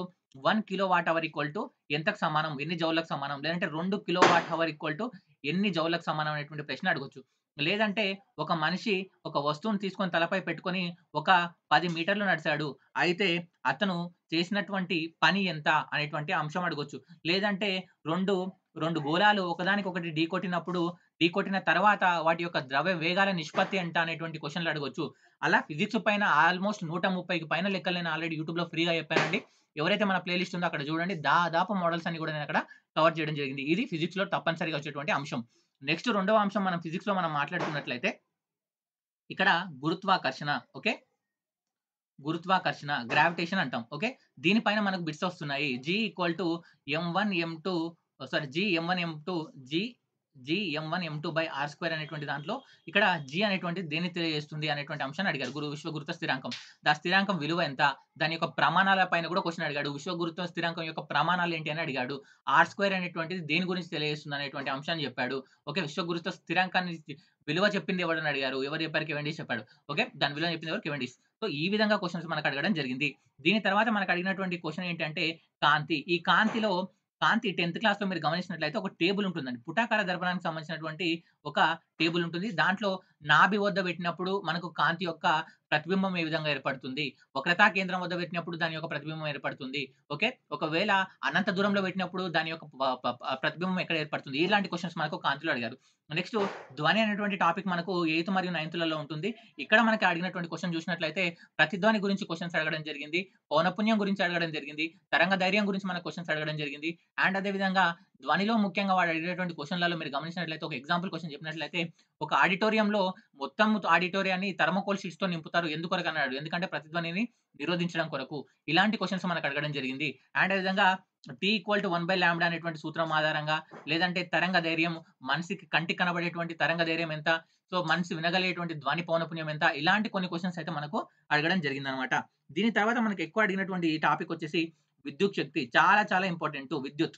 one kilowatt hour equal to ఎంతకు సమానం ఎన్ని జౌలకు సమానం లేదంటే రెండు kilowatt hour equal to ఎన్ని జౌలకు సమానం అనేటువంటి ప్రశ్న అడగొచ్చు లేదంటే ఒక మనిషి ఒక వస్తువును తీసుకొని తలపై పెట్టుకొని ఒక పది మీటర్లు నడిచాడు అయితే అతను చేసినటువంటి పని ఎంత అనేటువంటి అంశం అడగొచ్చు లేదంటే రెండు రెండు గోళాలు ఒకదానికొకటి ఢీకొట్టినప్పుడు ఢీకొట్టిన తర్వాత వాటి యొక్క ద్రవ్య వేగాల నిష్పత్తి ఎంత అనేటువంటి క్వశ్చన్లు అడగొచ్చు అలా ఫిజిక్స్ పైన ఆల్మోస్ట్ నూట ముప్పైకి పైన లెక్కలు నేను ఆల్రెడీ యూట్యూబ్లో ఫ్రీగా చెప్పానండి ఎవరైతే మన ప్లేలిస్ట్ ఉందో అక్కడ చూడండి దాదాపు మోడల్స్ అని కూడా నేను అక్కడ కవర్ చేయడం జరిగింది ఇది ఫిజిక్స్లో తప్పనిసరిగా వచ్చేటువంటి అంశం నెక్స్ట్ రెండవ అంశం మనం ఫిజిక్స్ లో మనం మాట్లాడుతున్నట్లయితే ఇక్కడ గురుత్వాకర్షణ ఓకే గురుత్వాకర్షణ గ్రావిటేషన్ అంటాం ఓకే దీనిపైన మనకు బిట్స్ వస్తున్నాయి G equal to M one M two sorry G M one M two G G M one M two by R square అనేటువంటి దాంట్లో ఇక్కడ జి అనేటువంటి దేన్ని తెలియజేస్తుంది అనేటువంటి అంశాన్ని అడిగారు గురు విశ్వగురుత్వ స్థిరాంకం దా స్థిరాంకం విలువ ఎంత దాని యొక్క ప్రమాణాల పైన కూడా క్వశ్చన్ అడిగాడు విశ్వగురుత్వ స్థిరాంకం యొక్క ప్రమాణాలు ఏంటి అని అడిగాడు ఆర్ స్క్వేర్ అనేటువంటిది దేని గురించి తెలియజేస్తుంది అనేటువంటి అంశాన్ని చెప్పాడు ఓకే విశ్వగురుత్వ స్థిరాంకాన్ని విలువ చెప్పింది ఎవడని అడిగారు ఎవరు చెప్పారు కెవెండీస్ చెప్పాడు ఓకే దాని విలువ చెప్పింది ఎవరు కెవెండీస్ సో ఈ విధంగా క్వశ్చన్స్ మనకు అడగడం జరిగింది దీని తర్వాత మనకు అడిగినటువంటి క్వశ్చన్ ఏంటంటే కాంతి ఈ కాంతిలో కాంతి టెన్త్ క్లాస్లో మీరు గమనించినట్లయితే ఒక టేబుల్ ఉంటుందండి పుటాకార దర్పణానికి సంబంధించినటువంటి ఒక టేబుల్ ఉంటుంది దాంట్లో నాభి వద్ద పెట్టినప్పుడు మనకు కాంతి యొక్క ప్రతిబింబం ఏ విధంగా ఏర్పడుతుంది వక్రతా కేంద్రం వద్ద పెట్టినప్పుడు దాని యొక్క ప్రతిబింబం ఏర్పడుతుంది ఓకే ఒకవేళ అనంత దూరంలో పెట్టినప్పుడు దాని యొక్క ప్రతిబింబం ఎక్కడ ఏర్పడుతుంది ఇలాంటి క్వశ్చన్స్ మనకు కాంతిలో అడిగారు నెక్స్ట్ ధ్వని అనేటువంటి టాపిక్ మనకు ఎయిత్ మరియు నైన్త్లలో ఉంటుంది ఇక్కడ మనకి అడిగినటువంటి క్వశ్చన్ చూసినట్లయితే ప్రతిధ్వని గురించి క్వశ్చన్స్ అడగడం జరిగింది పౌనపుణ్యం గురించి అడగడం జరిగింది తరంగ ధైర్యం గురించి మనకు క్వశ్చన్స్ అడగడం జరిగింది అండ్ అదేవిధంగా ధ్వనిలో ముఖ్యంగా వాడు అడిగినటువంటి క్వశ్చన్లలో మీరు గమనించినట్లయితే ఒక ఎగ్జాంపుల్ క్వశ్చన్ చెప్పినట్లయితే ఒక ఆడిటోరియంలో మొత్తం ఆడిటోరియాన్ని థర్మకోల్ షీట్స్తో నింపుతారు ఎందుకొరకు అన్నాడు ఎందుకంటే ప్రతిధ్వనిని నిరోధించడం కొరకు ఇలాంటి క్వశ్చన్స్ మనకు అడగడం జరిగింది అండ్ అదేవిధంగా T equal to one by land అనేటువంటి సూత్రం ఆధారంగా లేదంటే తరంగ ధైర్యం మనిషికి కంటికి కనబడేటువంటి తరంగ ధైర్యం ఎంత సో మనిషి వినగలిగేటువంటి ధ్వని పౌనపుణ్యం ఎంత ఇలాంటి కొన్ని క్వశ్చన్స్ అయితే మనకు అడగడం జరిగిందనమాట దీని తర్వాత మనకు ఎక్కువ అడిగినటువంటి ఈ టాపిక్ వచ్చేసి విద్యుత్ శక్తి చాలా చాలా ఇంపార్టెంట్ విద్యుత్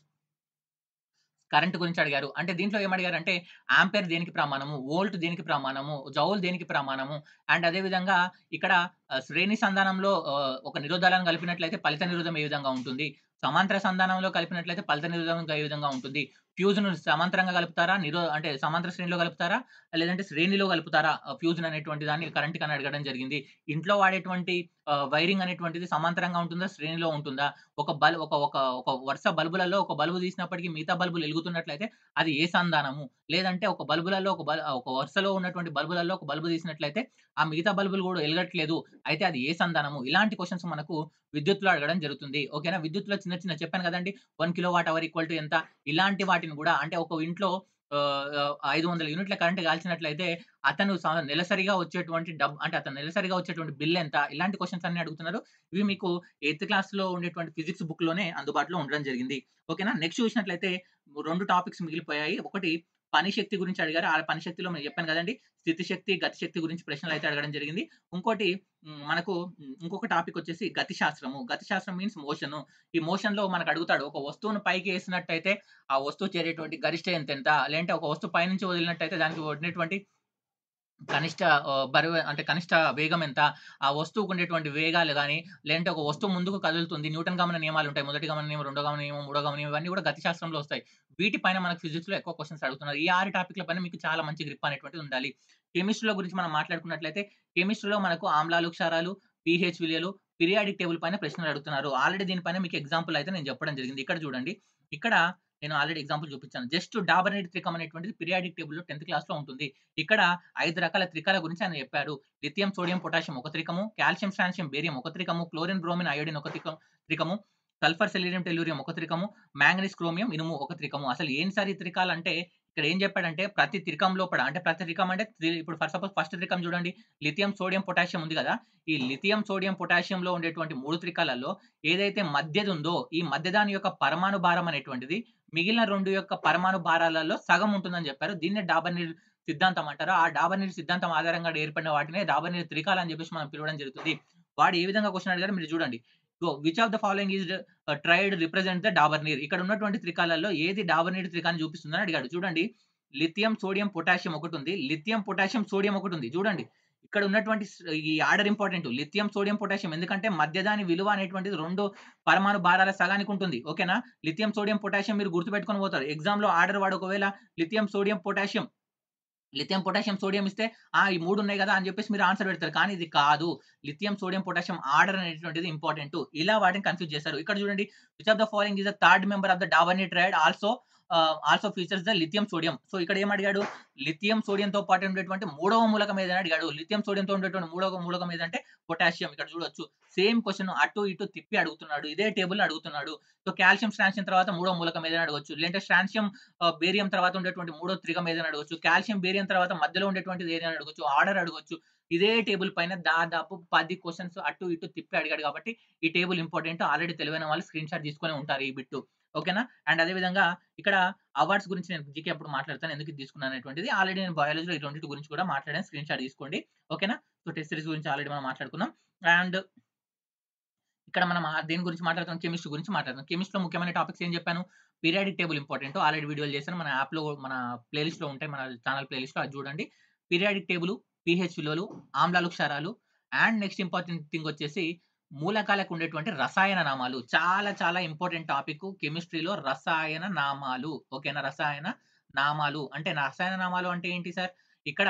కరెంట్ గురించి అడిగారు అంటే దీంట్లో ఏమడిగారు అంటే ఆంపేర్ దేనికి ప్రమాణము వోల్ట్ దేనికి ప్రమాణము జౌల్ దేనికి ప్రమాణము అండ్ అదేవిధంగా ఇక్కడ శ్రేణి సంధానంలో ఒక నిరోధాలను కలిపినట్లయితే ఫలిత నిరోధం ఏ విధంగా ఉంటుంది సమాంతర సంధానంలో కలిపినట్లయితే ఫలిత నిరోధం ఏ విధంగా ఉంటుంది ఫ్యూజన్ సమాంతరంగా కలుపుతారా నిరో అంటే సమాంతర శ్రేణిలో కలుపుతారా లేదంటే శ్రేణిలో కలుపుతారా ఫ్యూజ్ అనేటువంటి దాన్ని కరెంట్ కన్నా అడగడం జరిగింది ఇంట్లో వాడేటువంటి వైరింగ్ అనేటువంటిది సమాంతరంగా ఉంటుందా శ్రేణిలో ఉంటుందా ఒక బల్ ఒక ఒక ఒక వరుస బల్బులలో ఒక బల్బు తీసినప్పటికీ మిగతా బల్బులు వెలుగుతున్నట్లయితే అది ఏ సంధానము లేదంటే ఒక బల్బులలో ఒక బల్ ఒక వరుసలో ఉన్నటువంటి బల్బులలో ఒక బల్బు తీసినట్లయితే ఆ మిగతా బల్బులు కూడా వెలగట్లేదు అయితే అది ఏ సంధానము ఇలాంటి క్వశ్చన్స్ మనకు విద్యుత్లో అడగడం జరుగుతుంది ఓకేనా విద్యుత్లో చిన్న చిన్న చెప్పాను కదండి one kilowatt hour equal to ఎంత ఇలాంటి వాటిని కూడా అంటే ఒక ఇంట్లో ఐదు వందల యూనిట్ల కరెంట్ కాల్చినట్లయితే అతను నెలసరిగా వచ్చేటువంటి డబ్ అంటే అతను నెలసరిగా వచ్చేటువంటి బిల్ ఎంత ఇలాంటి క్వశ్చన్స్ అన్ని అడుగుతున్నారు ఇవి మీకు ఎయిత్ క్లాస్ లో ఉండేటువంటి ఫిజిక్స్ బుక్ లోనే అందుబాటులో ఉండడం జరిగింది ఓకేనా నెక్స్ట్ చూసినట్లయితే రెండు టాపిక్స్ మిగిలిపోయాయి ఒకటి పని శక్తి గురించి అడిగారు ఆ పని శక్తిలో నేను చెప్పాను కదండి గతి శక్తి గురించి ప్రశ్నలు అయితే అడగడం జరిగింది ఇంకోటి మనకు ఇంకొక టాపిక్ వచ్చేసి గతి శాస్త్రము గతి శాస్త్రం మీన్స్ మోషన్ ఈ మోషన్ లో మనకు అడుగుతాడు ఒక వస్తువును పైకి వేసినట్టయితే ఆ వస్తువు చేరేటువంటి గరిష్ట ఎంత ఎంత లేదంటే ఒక వస్తువు పైనుంచి వదిలినట్టయితే దానికి వడ్డినటువంటి కనిష్ట బరువు అంటే కనిష్ట వేగం ఎంత ఆ వస్తువుకు ఉండేటువంటి వేగాలు కానీ లేదంటే ఒక వస్తువు ముందుకు కదులుతుంది న్యూటన్ గమన నియమాలు ఉంటాయి మొదటి గమన నియమం రెండో గమన నియమం మూడో గమన నియమం ఇవన్నీ కూడా గతిశాస్త్రంలో వస్తాయి వీటిపైన మనకు ఫిజిక్స్ లో ఎక్కువ క్వశ్చన్స్ అడుగుతున్నారు ఈ ఆరు టాపిక్ల పైన మీకు చాలా మంచి గ్రిప్ అనేటువంటి ఉండాలి కెమిస్ట్రీలో గురించి మనం మాట్లాడుకున్నట్లయితే కెమిస్ట్రీలో మనకు ఆమ్లాలు క్షారాలు పిహెచ్ విలువలు పిరియాడిక్ టేబుల్ పైన ప్రశ్నలు అడుగుతున్నారు ఆల్రెడీ దీనిపైన మీకు ఎగ్జాంపుల్ అయితే నేను చెప్పడం జరిగింది ఇక్కడ చూడండి ఇక్కడ నేను ఆల్రెడీ ఎగ్జాంపుల్ చూపించాను జస్ట్ డాబర్నేట్ త్రికం అనేటువంటిది పిరియాడిక్ టేబుల్లో టెన్త్ క్లాస్ లో ఉంటుంది ఇక్కడ ఐదు రకాల త్రికాల గురించి ఆయన చెప్పాడు లిథియం సోడియం పొటాషియం ఒక త్రికము కాల్షియం స్టాన్షియం బేరియం ఒక త్రికము క్లోరిన్ బ్రోమిన్ అయోడిన్ ఒక త్రికము సల్ఫర్ సెలీరియం టెల్యూరియం ఒక త్రికము మ్యాంగనీస్ క్రోమియం ఇనుము ఒక త్రికము అసలు ఏం సార్ ఈ త్రికాలు అంటే ఇక్కడ ఏం చెప్పాడంటే ప్రతి త్రికం లోపల అంటే ప్రతి త్రికం అంటే ఇప్పుడు ఫర్ సపోజ్ ఫస్ట్ త్రికం చూడండి లిథియం సోడియం పొటాషియం ఉంది కదా ఈ లిథియం సోడియం పొటాషియంలో ఉండేటువంటి మూడు త్రికాలలో ఏదైతే మధ్యది ఉందో ఈ మధ్యదాని యొక్క పరమాణు భారం అనేటువంటిది మిగిలిన రెండు యొక్క పరమాణు భారాలలో సగం ఉంటుందని చెప్పారు దీన్నే డాబర్నీర్ సిద్ధాంతం అంటారు ఆ డాబర్నీర్ సిద్ధాంతం ఆధారంగా ఏర్పడిన వాటినే డాబర్నీర్ త్రికాలు అని చెప్పేసి మనం పిలవడం జరుగుతుంది వాడు ఏ విధంగా క్వశ్చన్ అడిగారు మీరు చూడండి go which of the following is triad represent the Dobereiner ఇక్కడ ఉన్నటువంటి త్రికాలలో ఏది డాబర్ నీర్ త్రికాన్ని చూపిస్తుందని అడిగాడు చూడండి లిథియం సోడియం పొటాషియం ఒకటి ఉంది లిథియం పొటాషియం సోడియం ఒకటి ఉంది చూడండి ఇక్కడ ఉన్నటువంటి ఈ order important lithium sodium potassium ఎందుకంటే మధ్యదాని విలువ అనేటువంటిది రెండు పరమాణు భారాల సగానికి ఉంటుంది ఓకేనా లిథియం సోడియం పొటాషియం మీరు గుర్తుపెట్టుకొని పోతారు ఎగ్జామ్లో ఆర్డర్ వాడు ఒకవేళ lithium sodium potassium lithium potassium sodium ఇస్తే ఆ ఈ మూడు ఉన్నాయి కదా అని చెప్పేసి మీరు ఆన్సర్ పెడతారు కానీ ఇది కాదు లిథియం సోడియం పొటాషియం ఆర్డర్ అనేటువంటిది ఇంపార్టెంట్ ఇలా వాటిని కన్ఫ్యూజ్ చేస్తారు ఇక్కడ చూడండి which of the following is the third member of the Dobereiner triad also also features the lithium sodium so ఇక్కడ ఏం అడిగాడు లిథియం సోడియంతో పాటు ఉండేటువంటి మూడవ మూలకం ఏదైనా అడిగాడు లిథియం సోడియంతో ఉండేటువంటి మూడవ మూలకం ఏదంటే పొటాషియం ఇక్కడ చూడొచ్చు సేమ్ క్వశ్చన్ అటు ఇటు తిప్పి అడుగుతున్నాడు ఇదే టేబుల్ అడుగుతున్నాడు సో కాల్షియం స్ట్రాన్షియం తర్వాత మూడో మూలకం ఏదైనా అడగవచ్చు లేదంటే స్ట్రాన్షియం బేరియం తర్వాత ఉండేటువంటి మూడో త్రిగం ఏదైనా అడగవచ్చు కాల్షియం బేరియం తర్వాత మధ్యలో ఉండేటువంటిది ఏదైనా అడగొచ్చు ఆర్డర్ అడగొచ్చు ఇదే టేబుల్ పైన దాదాపు పది క్వశ్చన్స్ అటు ఇటు తిప్పి అడిగాడు కాబట్టి ఈ టేబుల్ ఇంపార్టెంట్ ఆల్రెడీ తెలివైన వాళ్ళు స్క్రీన్ షాట్ తీసుకొని ఉంటారు ఈ బిట్టు ఓకేనా అండ్ అదే విధంగా ఇక్కడ అవార్డ్స్ గురించి నేను జీకే అప్పుడు మాట్లాడతాను ఎందుకు తీసుకున్నాను అనేటువంటిది ఆల్రెడీ నేను బయాలజీలో ఇటువంటి గురించి కూడా మాట్లాడాను స్క్రీన్ షాట్ తీసుకోండి ఓకేనా సో టెస్ట్ సిరీస్ గురించి ఆల్రెడీ మనం మాట్లాడుకున్నాం అండ్ ఇక్కడ మనం దేని గురించి మాట్లాడుతాం కెమిస్ట్రీ గురించి మాట్లాడుతాం కెమిస్ట్రీలో ముఖ్యమైన టాపిక్స్ ఏం చెప్పాను పీరియాడిక్ టేబుల్ ఇంపార్టెంట్ ఆల్రెడీ వీడియోలు చేశాను మన యాప్లో మన ప్లేలిస్ట్లో ఉంటాయి మన ఛానల్ ప్లేలిస్ట్లో అది చూడండి పీరియాడిక్ టేబుల్ పీహెచ్ విలువలు ఆమ్లాలు క్షారాలు అండ్ నెక్స్ట్ ఇంపార్టెంట్ థింగ్ వచ్చేసి మూలకాలకు ఉండేటువంటి రసాయన నామాలు చాలా చాలా ఇంపార్టెంట్ టాపిక్ కెమిస్ట్రీలో రసాయన నామాలు ఓకేనా రసాయన నామాలు అంటే రసాయన నామాలు అంటే ఏంటి సార్ ఇక్కడ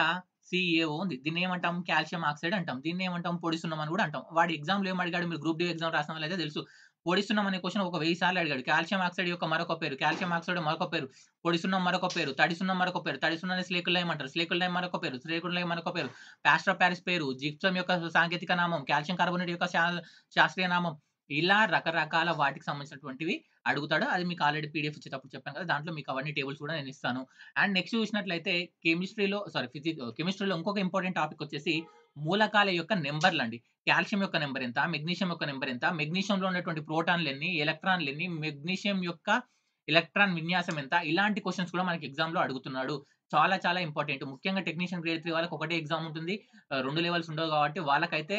సిఏఓ e ఉంది దీన్ని ఏమంటాం కాల్షియం ఆక్సైడ్ అంటాం దీన్ని ఏమంటాం పొడిస్తున్నాం అని కూడా అంటాం వాడి ఎగ్జామ్లు ఏం అడిగాడు మీరు గ్రూప్ డి ఎగ్జామ్ రాసిన అయితే తెలుసు పొడిస్తున్నాం అనే క్వశ్చన్ ఒక వెయ్యి సార్లు అడిగాడు కాల్షియం ఆక్సైడ్ యొక్క మరొక పేరు కాల్షియం ఆక్సైడ్ మరొక పేరు పొడిసున్నం మరొక పేరు తడిసున్న మరొక పేరు తడిసున్నని స్లేకుల్ లైమ్ అంటారు స్లేకుల్ లైమ్ మరొక పేరు స్లేకుల్ లైమ్ మరొక పేరు ప్యాస్ట్రా ప్యారిస్ పేరు జిప్సం యొక్క సాంకేతిక నామం కాల్షియం కార్బోనేట్ యొక్క శాస్త్రీయ నామం ఇలా రకరకాల వాటికి సంబంధించినటువంటివి అడుగుతాడు అది మీకు ఆల్రెడీ పీడిఎఫ్ వచ్చేటప్పుడు చెప్పాను కదా దాంట్లో మీకు అవన్నీ టేబుల్స్ కూడా నేను ఇస్తాను అండ్ నెక్స్ట్ చూసినట్లయితే కెమిస్ట్రీలో సారీ ఫిజిక్స్ కెమిస్ట్రీలో ఇంకొక ఇంపార్టెంట్ టాపిక్ వచ్చేసి మూలకాల యొక్క నెంబర్లు అండి కాల్షియం యొక్క నెంబర్ ఎంత మెగ్నీషియం యొక్క నెంబర్ ఎంత మెగ్నీషియంలో ఉన్నటువంటి ప్రోటాన్లు ఎన్ని ఎలక్ట్రాన్లు ఎన్ని మెగ్నీషియం యొక్క ఎలక్ట్రాన్ విన్యాసం ఎంత ఇలాంటి క్వశ్చన్స్ కూడా మనకి ఎగ్జామ్లో అడుగుతున్నాడు చాలా చాలా ఇంపార్టెంట్ ముఖ్యంగా టెక్నీషియన్ గ్రేడ్ త్రీ వాళ్ళకి ఒకటే ఎగ్జామ్ ఉంటుంది రెండు లెవెల్స్ ఉండవు కాబట్టి వాళ్ళకైతే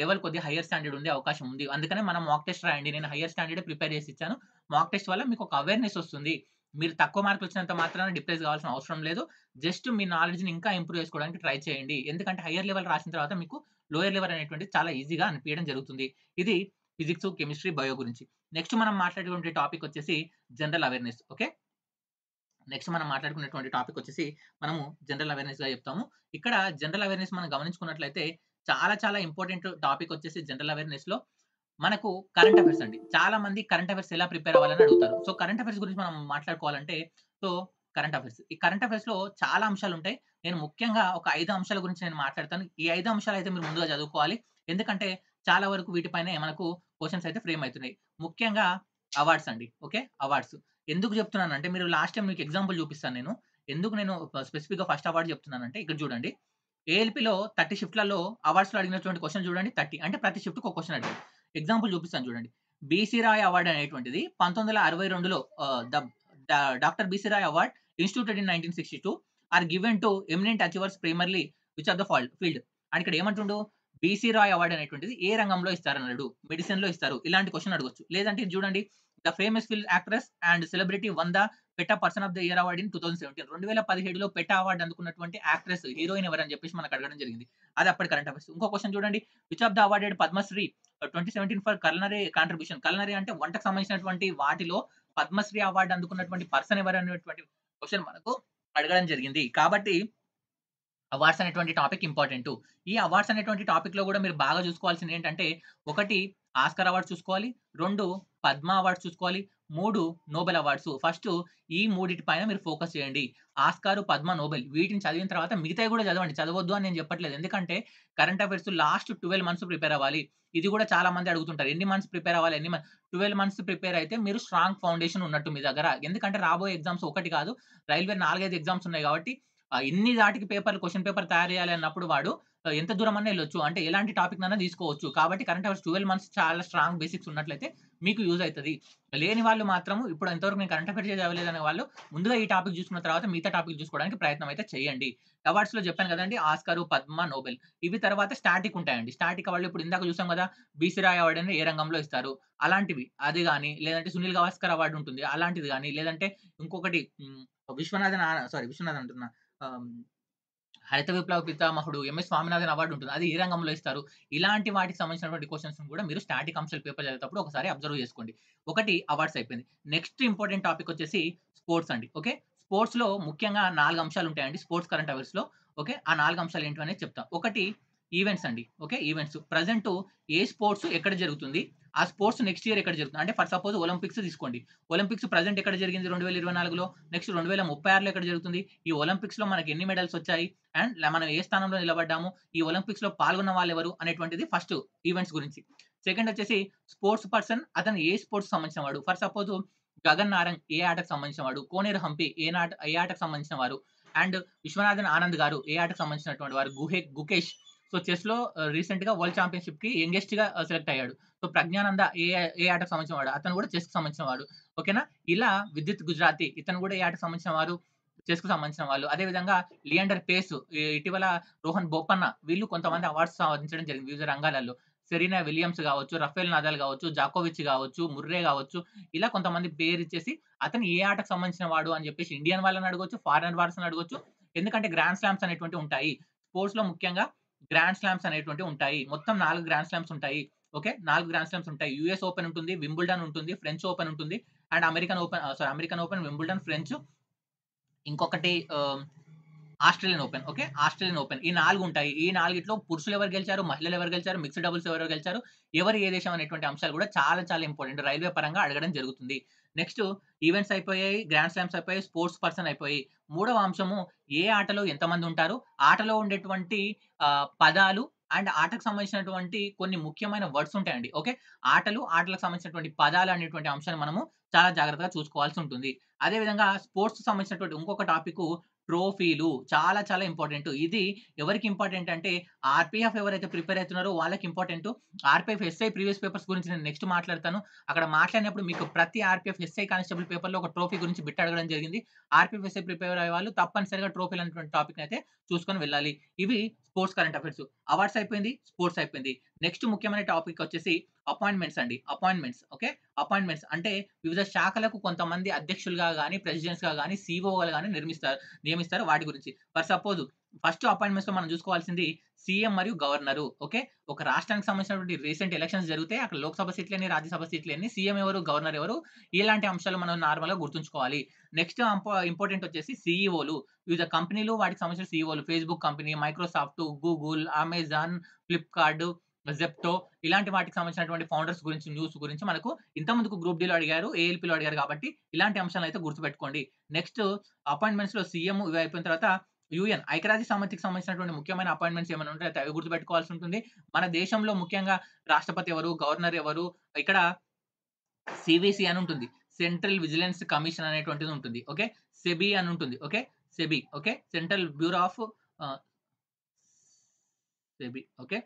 లెవెల్ కొద్దిగా హైయర్ స్టాండర్డ్ ఉండే అవకాశం ఉంది అందుకనే మనం మాక్ టెస్ట్ రాయండి నేను హైయర్ స్టాండర్డ్ ప్రిపేర్ చేసి ఇచ్చాను మాక్ టెస్ట్ వల్ల మీకు ఒక అవేర్నెస్ వస్తుంది మీరు తక్కువ మార్కులు వచ్చినంత మాత్రం డిప్రెస్ కావాల్సిన అవసరం లేదు జస్ట్ మీ నాలెడ్జ్ని ఇంకా ఇంప్రూవ్ చేసుకోవడానికి ట్రై చేయండి ఎందుకంటే హయ్యర్ లెవెల్ రాసిన తర్వాత మీకు లోయర్ లెవెల్ అనేటువంటి చాలా ఈజీగా అనిపించడం జరుగుతుంది ఇది ఫిజిక్స్ కెమిస్ట్రీ బయో గురించి నెక్స్ట్ మనం మాట్లాడుకునే టాపిక్ వచ్చేసి జనరల్ అవేర్నెస్ ఓకే నెక్స్ట్ మనం మాట్లాడుకునేటువంటి టాపిక్ వచ్చేసి మనము జనరల్ అవేర్నెస్ గా చెప్తాము ఇక్కడ జనరల్ అవేర్నెస్ మనం గమనించుకున్నట్లయితే చాలా చాలా ఇంపార్టెంట్ టాపిక్ వచ్చేసి జనరల్ అవేర్నెస్ లో మనకు కరెంట్ అఫైర్స్ అండి చాలా మంది కరెంట్ అఫైర్స్ ఎలా ప్రిపేర్ అవ్వాలని అడుగుతారు సో కరెంట్ అఫైర్స్ గురించి మనం మాట్లాడుకోవాలంటే సో కరెంట్ అఫైర్స్ ఈ కరెంట్ అఫైర్స్ లో చాలా అంశాలు ఉంటాయి నేను ముఖ్యంగా ఒక ఐదు అంశాల గురించి నేను మాట్లాడతాను ఈ ఐదు అంశాలు అయితే మీరు ముందుగా చదువుకోవాలి ఎందుకంటే చాలా వరకు వీటిపైనే మనకు క్వశ్చన్స్ అయితే ఫ్రేమ్ అవుతున్నాయి ముఖ్యంగా అవార్డ్స్ అండి ఓకే అవార్డ్స్ ఎందుకు చెప్తున్నాను అంటే మీరు లాస్ట్ టైం మీకు ఎగ్జాంపుల్ చూపిస్తాను నేను ఎందుకు నేను స్పెసిఫిక్ గా ఫస్ట్ అవార్డు చెప్తున్నానంటే ఇక్కడ చూడండి ఏఎల్పిలో థర్టీ షిఫ్ట్లలో అవార్డ్స్లో అడిగినటువంటి క్వశ్చన్ చూడండి థర్టీ అంటే ప్రతి షిఫ్ట్కి ఒక క్వశ్చన్ అడిగింది ఎగ్జాంపుల్ చూపిస్తాను చూడండి బీసీ రాయ్ అవార్డ్ అనేటువంటిది పంతొమ్మిది వందల అరవై రెండులో doctor BC Roy award instituted in nineteen sixty two are given to eminent achievers primarily which of the fault field and ఇక్కడ ఏమంటుండు బీసీ రాయ్ అవార్డు అనేటువంటిది ఏ రంగంలో అన్నాడు మెడిసిన్ లో ఇస్తారు ఇలాంటి క్వశ్చన్ అడగొచ్చు లేదంటే చూడండి the famous film actress and celebrity వంద PETA person of the year award in two thousand seventeen రెండు వేల పదిహేడులో పెట్టా అవార్డు అందుకున్నటువంటి యాక్ట్రెస్ హీరోయిన్ ఎవరని చెప్పేసి మనకు అడగడం జరిగింది అది అప్పటి కరెంట్ అఫేర్స్ ఇంకో క్వశ్చన్ చూడండి which of the awarded Padma Shri twenty seventeen for culinary contribution culinary అంటే వంటకు సంబంధించినటువంటి వాటిలో పద్మశ్రీ అవార్డు అందుకున్నటువంటి పర్సన్ ఎవరు అనేటువంటి క్వశ్చన్ మనకు అడగడం జరిగింది కాబట్టి అవార్డ్స్ అనేటువంటి టాపిక్ ఇంపార్టెంట్ ఈ అవార్డ్స్ అనేటువంటి టాపిక్లో కూడా మీరు బాగా చూసుకోవాల్సింది ఏంటంటే ఒకటి ఆస్కర్ అవార్డ్స్ చూసుకోవాలి రెండు పద్మ అవార్డ్ చూసుకోవాలి మూడు నోబెల్ అవార్డ్స్ ఫస్ట్ ఈ మూడింటి పైన మీరు ఫోకస్ చేయండి ఆస్కారు పద్మ నోబెల్ వీటిని చదివిన తర్వాత మిగతా కూడా చదవండి చదవద్దు అని నేను చెప్పట్లేదు ఎందుకంటే current affairs last twelve months prepare అవ్వాలి ఇది కూడా చాలా మంది అడుగుతుంటారు ఎన్ని మంత్స్ ప్రిపేర్ అవ్వాలి ఎన్ని ట్వెల్వ్ మంత్స్ ప్రిపేర్ అయితే మీరు స్ట్రాంగ్ ఫౌండేషన్ ఉన్నట్టు మీ దగ్గర ఎందుకంటే రాబోయే ఎగ్జామ్స్ ఒకటి కాదు రైల్వే నాలుగైదు ఎగ్జామ్స్ ఉన్నాయి కాబట్టి ఇన్ని దాటికి పేపర్లు క్వశ్చన్ పేపర్ తయారు చేయాలి అన్నప్పుడు వాడు ఎంత దూరం అన్నా వెళ్ళొచ్చు అంటే ఎలాంటి టాపిక్ అన్నా తీసుకోవచ్చు కాబట్టి కరెంట్ అఫేర్స్ ట్వెల్వ్ మంత్స్ చాలా స్ట్రాంగ్ బేసిక్స్ ఉన్నట్లయితే మీకు యూజ్ అవుతుంది లేని వాళ్ళు మాత్రం ఇప్పుడు ఎంతవరకు నేను కరెంట్ అఫైర్స్ చదవలేదనే వాళ్ళు ముందుగా ఈ టాపిక్ చూసుకున్న తర్వాత మిగతా టాపిక్ చూసుకోవడానికి ప్రయత్నం అయితే చేయండి అవార్డ్స్లో చెప్పాను కదండి ఆస్కరు పద్మ నోబెల్ ఇవి తర్వాత స్టాటిక్ ఉంటాయండి స్టాటిక్ అవార్డులు ఇప్పుడు ఇందాక చూసాం కదా బీసీ రాయ్ అవార్డు అనేది ఏ రంగంలో ఇస్తారు అలాంటివి అది కానీ లేదంటే సునీల్ గవాస్కర్ అవార్డు ఉంటుంది అలాంటిది కానీ లేదంటే ఇంకొకటి విశ్వనాథన్ సారీ విశ్వనాథన్ అంటున్నా హరిత విప్లవ పితామహుడు ఎంఎస్ స్వామినాథన్ అవార్డు ఉంటుంది అది ఏ రంగంలో ఇస్తారు ఇలాంటి వాటికి సంబంధించినటువంటి క్వశ్చన్స్ కూడా మీరు స్టాటిక్ అంశాల పేపర్ చదివేటప్పుడు ఒకసారి అబ్జర్వ్ చేసుకోండి ఒకటి అవార్డ్స్ అయిపోయింది నెక్స్ట్ ఇంపార్టెంట్ టాపిక్ వచ్చేసి స్పోర్ట్స్ అండి ఓకే స్పోర్ట్స్లో ముఖ్యంగా నాలుగు అంశాలు ఉంటాయండి స్పోర్ట్స్ కరెంట్ అఫైర్స్లో ఓకే ఆ నాలుగు అంశాలు ఏంటి అనేది చెప్తాం ఒకటి ఈవెంట్స్ అండి ఓకే ఈవెంట్స్ ప్రజెంట్ ఏ స్పోర్ట్స్ ఎక్కడ జరుగుతుంది ఆ స్పోర్ట్స్ నెక్స్ట్ ఇయర్ ఎక్కడ జరుగుతుంది అంటే ఫర్ సపోజ్ ఒలింపిక్స్ తీసుకోండి ఒలింపిక్స్ ప్రజెంట్ ఎక్కడ జరిగింది రెండు వేల ఇరవై నాలుగులో నెక్స్ట్ రెండు వేల ముప్పై ఆరులో ఎక్కడ జరుగుతుంది ఈ ఒలింపిక్స్లో మనకి ఎన్ని మెడల్స్ వచ్చాయి అండ్ మనం ఏ స్థానంలో నిలబడ్డాము ఈ ఒలింపిక్స్లో పాల్గొన్న వాళ్ళు ఎవరు అనేటువంటిది ఫస్ట్ ఈవెంట్స్ గురించి సెకండ్ వచ్చేసి స్పోర్ట్స్ పర్సన్ అతను ఏ స్పోర్ట్స్ సంబంధించిన వాడు ఫర్ సపోజ్ గగన్ నారంగ్ ఏ ఆటకు సంబంధించిన వాడు కోనేరు హంపి ఏ నాట ఏ ఆటకు సంబంధించిన వారు అండ్ విశ్వనాథన్ ఆనంద్ గారు ఏ ఆటకు సంబంధించినటువంటి వారు గుహే గుకేష్ సో చెస్ లో రీసెంట్ గా వరల్డ్ యంగెస్ట్ గా సెలెక్ట్ అయ్యాడు సో ప్రజ్ఞానంద ఏ ఏ ఆటకు సంబంధించిన వాడు అతను కూడా చెస్ కు సంబంధించిన వాడు ఓకేనా ఇలా విద్యుత్ గుజరాతీ ఇతను కూడా ఏ ఆటకు సంబంధించిన వారు కు సంబంధించిన వాళ్ళు విధంగా లియాండర్ పేస్ ఇటీవల రోహన్ బోపన్న వీళ్ళు కొంతమంది అవార్డ్స్ సాధించడం జరిగింది వివిధ రంగాలలో సెరీనా విలియమ్స్ కావచ్చు రఫేల్ నాదాల్ కావచ్చు జాకోవిచ్ కావచ్చు ముర్రే కావచ్చు ఇలా కొంతమంది పేరు ఇచ్చేసి అతను ఏ ఆటకు సంబంధించిన వాడు అని చెప్పేసి ఇండియన్ వాళ్ళని అడగవచ్చు ఫారెన్ వాళ్ళని అడగవచ్చు ఎందుకంటే గ్రాండ్ స్లామ్స్ అనేటువంటి ఉంటాయి స్పోర్ట్స్ లో ముఖ్యంగా గ్రాండ్ స్లామ్స్ అనేటువంటి ఉంటాయి మొత్తం నాలుగు గ్రాండ్ స్లామ్స్ ఉంటాయి ఓకే నాలుగు గ్రాండ్ స్లామ్స్ ఉంటాయి యూఎస్ ఓపెన్ ఉంటుంది వింబుల్డన్ ఉంటుంది ఫ్రెంచ్ ఓపెన్ ఉంటుంది and American open sorry American open Wimbledon French ఇంకొకటి Australian open okay Australian open ఈ నాలుగు ఉంటాయి ఈ నాలుగిట్లో పురుషులు ఎవరు గెలిచారు మహిళలు ఎవరు గెలిచారు మిక్స్డ్ డబుల్స్ ఎవరు గెలిచారు ఎవరు ఏ దేశం అనేటువంటి అంశాలు కూడా చాలా చాలా ఇంపార్టెంట్ రైల్వే పరంగా అడగడం జరుగుతుంది నెక్స్ట్ ఈవెంట్స్ అయిపోయాయి గ్రాండ్ స్లామ్స్ అయిపోయాయి స్పోర్ట్స్ పర్సన్ అయిపోయి మూడవ అంశము ఏ ఆటలో ఎంతమంది ఉంటారు ఆటలో ఉండేటువంటి పదాలు అండ్ ఆటకు సంబంధించినటువంటి కొన్ని ముఖ్యమైన వర్డ్స్ ఉంటాయండి ఓకే ఆటలు ఆటలకు సంబంధించినటువంటి పదాలు అనేటువంటి అంశాన్ని మనము చాలా జాగ్రత్తగా చూసుకోవాల్సి ఉంటుంది అదేవిధంగా స్పోర్ట్స్ సంబంధించినటువంటి ఇంకొక టాపిక్ ట్రోఫీలు చాలా చాలా ఇంపార్టెంట్ ఇది ఎవరికి ఇంపార్టెంట్ అంటే ఆర్పీఎఫ్ ఎవరైతే ప్రిపేర్ అవుతున్నారో వాళ్ళకి important RPF SI previous papers గురించి నేను నెక్స్ట్ మాట్లాడతాను అక్కడ మాట్లాడినప్పుడు మీకు ప్రతి ఆర్పీఎఫ్ ఎస్ఐ కానిస్టేబుల్ పేపర్లో ఒక ట్రోఫీ గురించి బిట్ జరిగింది ఆర్పీఎఫ్ ఎస్ఐ ప్రిపేర్ అయ్యే వాళ్ళు తప్పనిసరిగా ట్రోఫీలు అనేటువంటి టాపిక్ అయితే చూసుకొని వెళ్ళాలి ఇవి స్పోర్ట్స్ కరెంట్ అఫైర్స్ అవార్డ్స్ అయిపోయింది స్పోర్ట్స్ అయిపోయింది నెక్స్ట్ ముఖ్యమైన టాపిక్ వచ్చేసి అపాయింట్మెంట్స్ అండి అపాయింట్మెంట్స్ ఓకే అపాయింట్మెంట్స్ అంటే వివిధ శాఖలకు కొంతమంది అధ్యక్షులుగా కానీ ప్రెసిడెంట్స్గా కానీ సీఓగా కానీ నిర్మిస్తారు నియమిస్తారు వాటి గురించి ఫర్ సపోజ్ ఫస్ట్ అపాయింట్మెంట్స్ లో మనం చూసుకోవాల్సింది సీఎం మరియు గవర్నరు ఓకే ఒక రాష్ట్రానికి సంబంధించినటువంటి రీసెంట్ ఎలక్షన్స్ జరిగితే అక్కడ లోక్సభ అని రాజ్యసభ అని సీఎం ఎవరు గవర్నర్ ఎవరు ఇలాంటి అంశాలు మనం నార్మల్ గా గుర్తుంచుకోవాలి నెక్స్ట్ ఇంపార్టెంట్ వచ్చేసి సీఈఓలు వివిధ కంపెనీలు వాటికి సంబంధించిన సీఈఓలు Facebook company Microsoft Google Amazon Flipkart Zepto ఇలాంటి వాటికి సంబంధించినటువంటి ఫౌండర్స్ గురించి న్యూస్ గురించి మనకు ఇంతకుముందుకు గ్రూప్ డీలో అడిగారు ఏఎల్పీలో అడిగారు కాబట్టి ఇలాంటి అంశాలను అయితే గుర్తుపెట్టుకోండి నెక్స్ట్ అపాయింట్మెంట్స్ లో సీఎం ఇవి అయిపోయిన తర్వాత యుఎన్ ఐక్యరాజ్య సమితికి సంబంధించినటువంటి ముఖ్యమైన అపాయింట్మెంట్స్ ఏమైనా ఉంటే అవి గుర్తుపెట్టుకోవాల్సి ఉంటుంది మన దేశంలో ముఖ్యంగా రాష్ట్రపతి ఎవరు గవర్నర్ ఎవరు ఇక్కడ సివిసి అని ఉంటుంది సెంట్రల్ విజిలెన్స్ కమిషన్ అనేటువంటిది ఉంటుంది ఓకే సెబీ అని ఉంటుంది okay SEBI okay central bureau of SEBI okay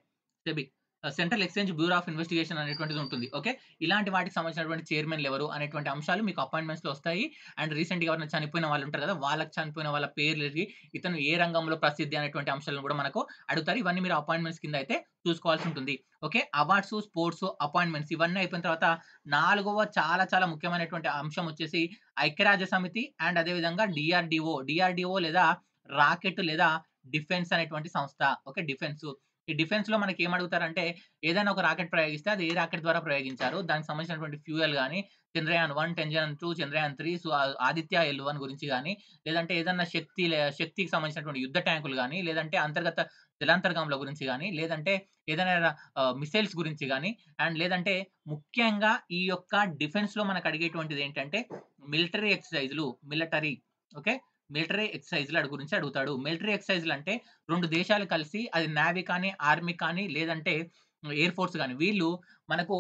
SEBI central exchange bureau of investigation అనేటువంటిది ఉంటుంది ఓకే ఇలాంటి వాటికి సంబంధించినటువంటి చైర్మన్ ఎవరు అనేటువంటి అంశాలు మీకు అపాయింట్మెంట్స్ లో వస్తాయి అండ్ రీసెంట్ గా ఎవరైనా చనిపోయిన వాళ్ళు ఉంటారు కదా వాళ్ళకి చనిపోయిన వాళ్ళ పేర్లు ఇతను ఏ రంగంలో ప్రసిద్ధి అనేటువంటి అంశాలను కూడా మనకు అడుగుతారు ఇవన్నీ మీరు అపాయింట్మెంట్స్ కింద అయితే చూసుకోవాల్సి ఉంటుంది ఓకే అవార్డ్స్ స్పోర్ట్స్ అపాయింట్మెంట్స్ ఇవన్నీ అయిపోయిన తర్వాత నాలుగవ చాలా చాలా ముఖ్యమైనటువంటి అంశం వచ్చేసి ఐక్యరాజ్య సమితి అండ్ అదేవిధంగా డిఆర్డిఓ డిఆర్డిఓ లేదా రాకెట్ లేదా డిఫెన్స్ అనేటువంటి సంస్థ ఓకే డిఫెన్స్ ఈ డిఫెన్స్ లో మనకి ఏమడుగుతారంటే ఏదైనా ఒక రాకెట్ ప్రయోగిస్తే అది ఏ రాకెట్ ద్వారా ప్రయోగించారు దానికి సంబంధించినటువంటి ఫ్యూయల్ కానీ Chandrayaan one Chandrayaan two Chandrayaan three so Aditya L one గురించి కానీ లేదంటే ఏదన్నా శక్తి శక్తికి సంబంధించినటువంటి యుద్ధ ట్యాంకులు కానీ లేదంటే అంతర్గత జలాంతర్గంల గురించి కానీ లేదంటే ఏదైనా మిసైల్స్ గురించి కానీ అండ్ లేదంటే ముఖ్యంగా ఈ యొక్క డిఫెన్స్ లో మనకు అడిగేటువంటిది ఏంటంటే మిలిటరీ ఎక్సర్సైజ్లు మిలిటరీ ఓకే మిలిటరీ ఎక్సైజ్ల గురించి అడుగుతాడు మిలిటరీ ఎక్సైజ్లు అంటే రెండు దేశాలు కలిసి అది నావీ కానీ ఆర్మీ కానీ లేదంటే ఎయిర్ ఫోర్స్ కానీ వీళ్ళు మనకు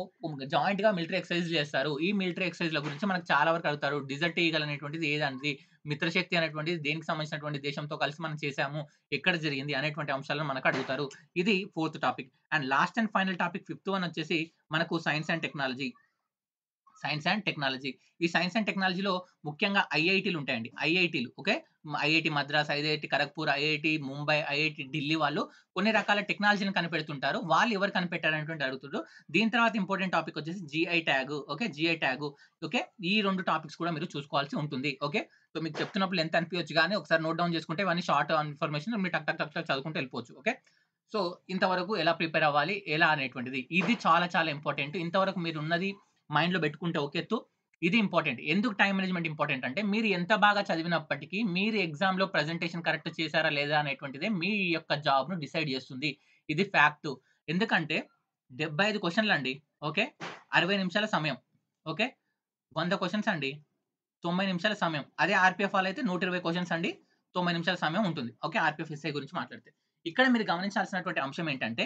జాయింట్ గా మిలిటరీ ఎక్సర్సైజ్ చేస్తారు ఈ మిలిటరీ ల గురించి మనకు చాలా వరకు అడుగుతారు డిజర్ట్ ఈగల్ అనేటువంటిది ఏదనేది మిత్రశక్తి అనేటువంటిది దేనికి సంబంధించినటువంటి దేశంతో కలిసి మనం చేశాము ఎక్కడ జరిగింది అనేటువంటి అంశాలను మనకు అడుగుతారు ఇది fourth topic and last and final topic fifth one వచ్చేసి మనకు science and technology science and technology ఈ సైన్స్ అండ్ టెక్నాలజీలో ముఖ్యంగా ఐఐటీలు ఉంటాయండి ఐఐటీలు okay IIT Madras IIT Kharagpur IIT Mumbai IIT Delhi వాళ్ళు కొన్ని రకాల టెక్నాలజీని కనిపెడుతుంటారు వాళ్ళు ఎవరు కనిపెట్టారనేటువంటి అడుగుతుండ్రు దీని తర్వాత ఇంపార్టెంట్ టాపిక్ వచ్చేసి GI tag okay GI tag okay ఈ రెండు టాపిక్స్ కూడా మీరు చూసుకోవాల్సి ఉంటుంది ఓకే సో మీకు చెప్తున్నప్పుడు ఎంత అనిపించవచ్చు కానీ ఒకసారి నోట్ డౌన్ చేసుకుంటే ఇవన్నీ షార్ట్ ఇన్ఫర్మేషన్ మీరు టక్ టక్ టక్ చదువుకుంటూ వెళ్ళిపోవచ్చు ఓకే సో ఇంతవరకు ఎలా ప్రిపేర్ అవ్వాలి ఎలా అనేటువంటిది ఇది చాలా చాలా ఇంపార్టెంట్ ఇంతవరకు మీరు ఉన్నది మైండ్లో పెట్టుకుంటే ఓకే ఎత్తు ఇది ఇంపార్టెంట్ ఎందుకు టైం మేనేజ్మెంట్ ఇంపార్టెంట్ అంటే మీరు ఎంత బాగా చదివినప్పటికీ మీరు ఎగ్జామ్లో ప్రజెంటేషన్ కరెక్ట్ చేశారా లేదా అనేటువంటిదే మీ యొక్క జాబ్ను డిసైడ్ చేస్తుంది ఇది ఫ్యాక్ట్ ఎందుకంటే డెబ్బై ఐదు క్వశ్చన్లు అండి ఓకే అరవై నిమిషాల సమయం ఓకే వంద క్వశ్చన్స్ అండి తొంభై నిమిషాల సమయం అదే ఆర్పిఎఫ్ వాళ్ళు అయితే నూట ఇరవై క్వశ్చన్స్ అండి తొంభై నిమిషాల సమయం ఉంటుంది ఓకే ఆర్పిఎఫ్ ఎస్ఐ గురించి మాట్లాడితే ఇక్కడ మీరు గమనించాల్సినటువంటి అంశం ఏంటంటే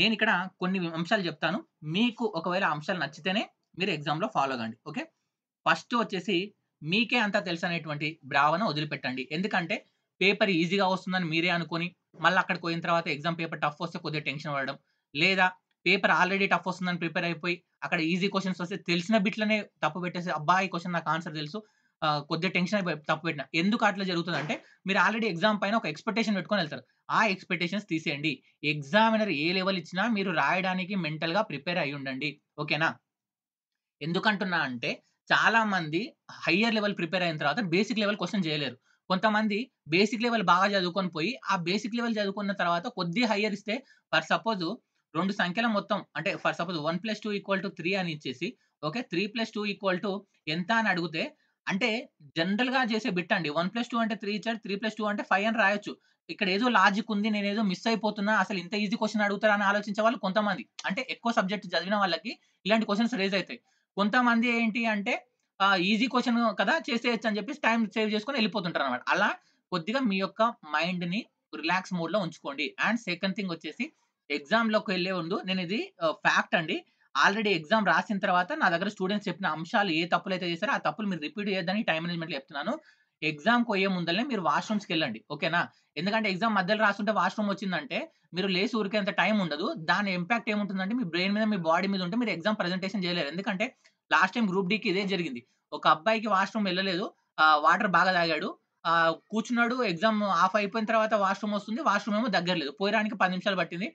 నేను ఇక్కడ కొన్ని అంశాలు చెప్తాను మీకు ఒకవేళ అంశాలు నచ్చితేనే మీరు ఎగ్జామ్లో ఫాలో కండి ఓకే ఫస్ట్ వచ్చేసి మీకే అంతా తెలుసు అనేటువంటి భావన వదిలిపెట్టండి ఎందుకంటే పేపర్ ఈజీగా వస్తుందని మీరే అనుకొని మళ్ళీ అక్కడికి పోయిన తర్వాత ఎగ్జామ్ పేపర్ టఫ్ వస్తే కొద్దిగా టెన్షన్ పడడం లేదా పేపర్ ఆల్రెడీ టఫ్ వస్తుందని ప్రిపేర్ అయిపోయి అక్కడ ఈజీ క్వశ్చన్స్ వస్తే తెలిసిన బిట్లనే తప్పు పెట్టేసి అబ్బాయి క్వశ్చన్ నాకు ఆన్సర్ తెలుసు కొద్దిగా టెన్షన్ అయిపోయి తప్పు పెట్టిన ఎందుకు అట్లా జరుగుతుంది అంటే మీరు ఆల్రెడీ ఎగ్జామ్ పైన ఒక ఎక్స్పెక్టేషన్ పెట్టుకొని వెళ్తారు ఆ ఎక్స్పెక్టేషన్స్ తీసేయండి ఎగ్జామినర్ ఏ లెవెల్ ఇచ్చినా మీరు రాయడానికి మెంటల్గా ప్రిపేర్ అయి ఉండండి ఓకేనా ఎందుకంటున్నా అంటే చాలా మంది హయ్యర్ లెవెల్ ప్రిపేర్ అయిన తర్వాత బేసిక్ లెవెల్ క్వశ్చన్ చేయలేరు కొంతమంది బేసిక్ లెవెల్ బాగా చదువుకొని పోయి ఆ బేసిక్ లెవెల్ చదువుకున్న తర్వాత కొద్ది హయ్యర్ ఇస్తే ఫర్ సపోజ్ రెండు సంఖ్యల మొత్తం అంటే for suppose one plus two equal to three అని ఇచ్చేసి okay three plus two equal to ఎంత అని అడిగితే అంటే జనరల్గా చేసే బిట్ అండి వన్ ప్లస్ టూ అంటే త్రీ ఇచ్చాడు త్రీ ప్లస్ టూ అంటే ఫైవ్ అని రాయొచ్చు ఇక్కడ ఏదో లాజిక్ ఉంది నేను ఏదో మిస్ అయిపోతున్నా అసలు ఇంత ఈజీ క్వశ్చన్ అడుగుతారా అని ఆలోచించే వాళ్ళు కొంతమంది అంటే ఎక్కువ సబ్జెక్ట్ చదివిన వాళ్ళకి ఇలాంటి క్వశ్చన్స్ రేజ్ అవుతాయి కొంతమంది ఏంటి అంటే ఈజీ క్వశ్చన్ కదా చేసేయచ్చు అని చెప్పేసి టైం సేవ్ చేసుకొని వెళ్ళిపోతుంటారు అనమాట అలా కొద్దిగా మీ యొక్క మైండ్ని రిలాక్స్ లో ఉంచుకోండి అండ్ సెకండ్ థింగ్ వచ్చేసి ఎగ్జామ్లోకి వెళ్ళే ముందు నేను ఇది ఫ్యాక్ట్ అండి ఆల్రెడీ ఎగ్జామ్ రాసిన తర్వాత నా దగ్గర స్టూడెంట్స్ చెప్పిన అంశాలు ఏ తప్పులు అయితే చేశారో ఆ తప్పులు మీరు రిపీట్ చేయొద్దని టైం మేనేజ్మెంట్లో చెప్తున్నాను ఎగ్జామ్ పోయే ముందరనే మీరు వాష్రూమ్స్కి వెళ్ళండి ఓకేనా ఎందుకంటే ఎగ్జామ్ మధ్యలో రాస్తుంటే వాష్రూమ్ వచ్చిందంటే మీరు లేచి ఊరికేంత టైం ఉండదు దాని ఇంపాక్ట్ ఏముంటుందంటే మీ బ్రెయిన్ మీద మీ బాడీ మీద ఉంటే మీరు ఎగ్జామ్ ప్రెజెంటేషన్ చేయలేరు ఎందుకంటే లాస్ట్ టైం గ్రూప్ డీకి ఇదే జరిగింది ఒక అబ్బాయికి వాష్రూమ్ వెళ్ళలేదు వాటర్ బాగా తాగాడు కూర్చున్నాడు ఎగ్జామ్ ఆఫ్ అయిపోయిన తర్వాత వాష్రూమ్ వస్తుంది వాష్రూమ్ ఏమో దగ్గర లేదు పోయడానికి పది నిమిషాలు పట్టింది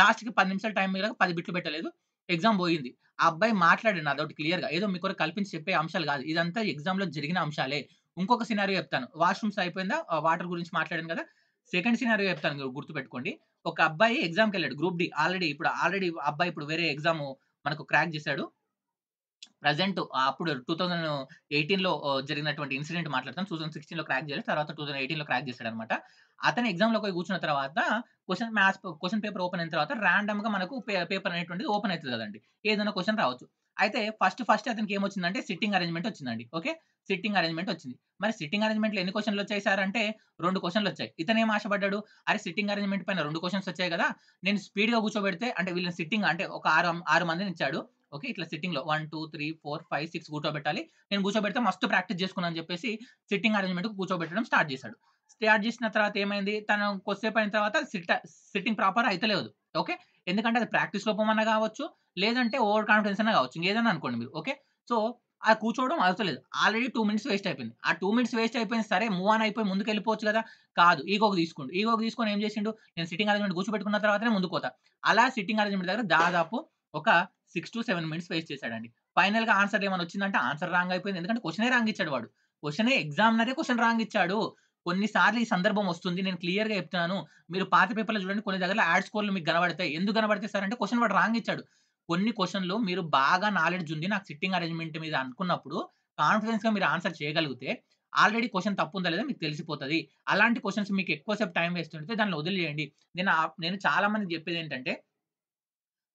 లాస్ట్కి పది నిమిషాలు టైం మీద పది బిట్లు పెట్టలేదు ఎగ్జామ్ పోయింది ఆ అబ్బాయి మాట్లాడండి అదొకటి క్లియర్గా ఏదో మీకు కల్పించి చెప్పే అంశాలు కాదు ఇదంతా ఎగ్జామ్లో జరిగిన అంశాలే ఇంకొక సినారియో చెప్తాను వాష్రూమ్స్ అయిపోయిందా వాటర్ గురించి మాట్లాడాను కదా సెకండ్ సినారియో చెప్తాను గుర్తుపెట్టుకోండి ఒక అబ్బాయి ఎగ్జామ్కి వెళ్ళాడు గ్రూప్ డి ఆల్రెడీ ఇప్పుడు ఆల్రెడీ అబ్బాయి ఇప్పుడు వేరే ఎగ్జామ్ మనకు క్రాక్ చేశాడు ప్రజెంట్ అప్పుడు టూ థౌజండ్ ఎయిటీన్లో జరిగినటువంటి ఇన్సిడెంట్ మాట్లాడతాం టూ థౌసండ్ సిక్స్టీన్లో క్రాక్ చేయలేదు తర్వాత టూ థౌసండ్ ఎయిటీన్లో క్రాక్ చేశాడు అనమాట అతని ఎగ్జామ్లో పోయి కూర్చున్న తర్వాత question maths question paper open అయిన తర్వాత ర్యాండమ్గా మనకు పేపర్ అనేటువంటిది ఓపెన్ అవుతుంది కదండి ఏదైనా క్వశ్చన్ రావచ్చు అయితే ఫస్ట్ ఫస్ట్ అతనికి ఏమొచ్చిందంటే సిట్టింగ్ అరేంజ్మెంట్ వచ్చిందండి ఓకే సిట్టింగ్ అరేంజ్మెంట్ వచ్చింది మరి సిట్టింగ్ అరేంజ్మెంట్లో ఎన్ని క్వశ్చన్లు వచ్చాయి సార్ అంటే రెండు క్వశ్చన్లు వచ్చాయి ఏం ఆశపడ్డాడు అరే సిట్టింగ్ అరేంజ్మెంట్ పైన రెండు క్వశ్చన్స్ వచ్చాయి కదా నేను స్పీడ్గా కూర్చోబెడితే అంటే వీళ్ళని సిట్టింగ్ అంటే ఒక ఆరు ఆరు మందిని ఇచ్చాడు ఓకే ఇట్లా సిట్టింగ్లో one two three four five six కూర్చోబెట్టాలి నేను కూర్చోబెడితే మస్తు ప్రాక్టీస్ చేసుకున్నాను చెప్పేసి సిట్టింగ్ అరేంజ్మెంట్ కూర్చోబెట్టడం స్టార్ట్ చేశాడు స్టార్ట్ చేసిన తర్వాత ఏమైంది తను కొద్దిసేపు అయిన తర్వాత సిట్ సిట్టింగ్ ప్రాపర్ అయితలేదు ఓకే ఎందుకంటే అది ప్రాక్టీస్ లోపం అన్న కావచ్చు లేదంటే ఓవర్ కాన్ఫిడెన్స్ అన్న కావచ్చు ఏదైనా అనుకోండి మీరు ఓకే సో అది కూర్చోవడం అవసరం ఆల్రెడీ టూ మినిట్స్ వేస్ట్ అయిపోయింది ఆ టూ మినిట్స్ వేస్ట్ అయిపోయింది సరే మూవ్ ఆన్ అయిపోయి ముందుకు వెళ్ళిపోవచ్చు కదా కాదు ఈగోకి తీసుకుంటు ఈగోకి తీసుకొని ఏం చేసిండు నేను సిట్టింగ్ అరేంజ్మెంట్ కూర్చోబెట్టుకున్న తర్వాతనే ముందుకు పోతా అలా సిట్టింగ్ అరేంజ్మెంట్ దగ్గర దాదాపు ఒక six to seven minutes waste చేశాడండి ఫైనల్ గా ఆన్సర్ ఏమైనా వచ్చిందంటే ఆన్సర్ రాంగ్ అయిపోయింది ఎందుకంటే క్వశ్చనే రాంగ్ ఇచ్చాడు వాడు క్వశ్చనే ఎగ్జామినరే క్వశ్చన్ రాంగ్ ఇచ్చాడు కొన్నిసార్లు ఈ సందర్భం వస్తుంది నేను క్లియర్ గా చెప్తున్నాను మీరు పాత పేపర్లో చూడండి కొన్ని దగ్గర యాడ్ స్కోర్లు మీకు కనబడతాయి ఎందుకు కనబడతాయి సార్ అంటే క్వశ్చన్ వాడు రాంగ్ ఇచ్చాడు కొన్ని క్వశ్చన్లు మీరు బాగా నాలెడ్జ్ ఉంది నాకు సిట్టింగ్ అరేంజ్మెంట్ మీద అనుకున్నప్పుడు కాన్ఫిడెన్స్గా మీరు ఆన్సర్ చేయగలిగితే ఆల్రెడీ క్వశ్చన్ తప్పు ఉందా లేదా మీకు తెలిసిపోతుంది అలాంటి క్వశ్చన్స్ మీకు ఎక్కువసేపు టైం వేస్ట్ ఉంటే దాన్ని వదిలేయండి నేను నేను చాలా మంది చెప్పేది ఏంటంటే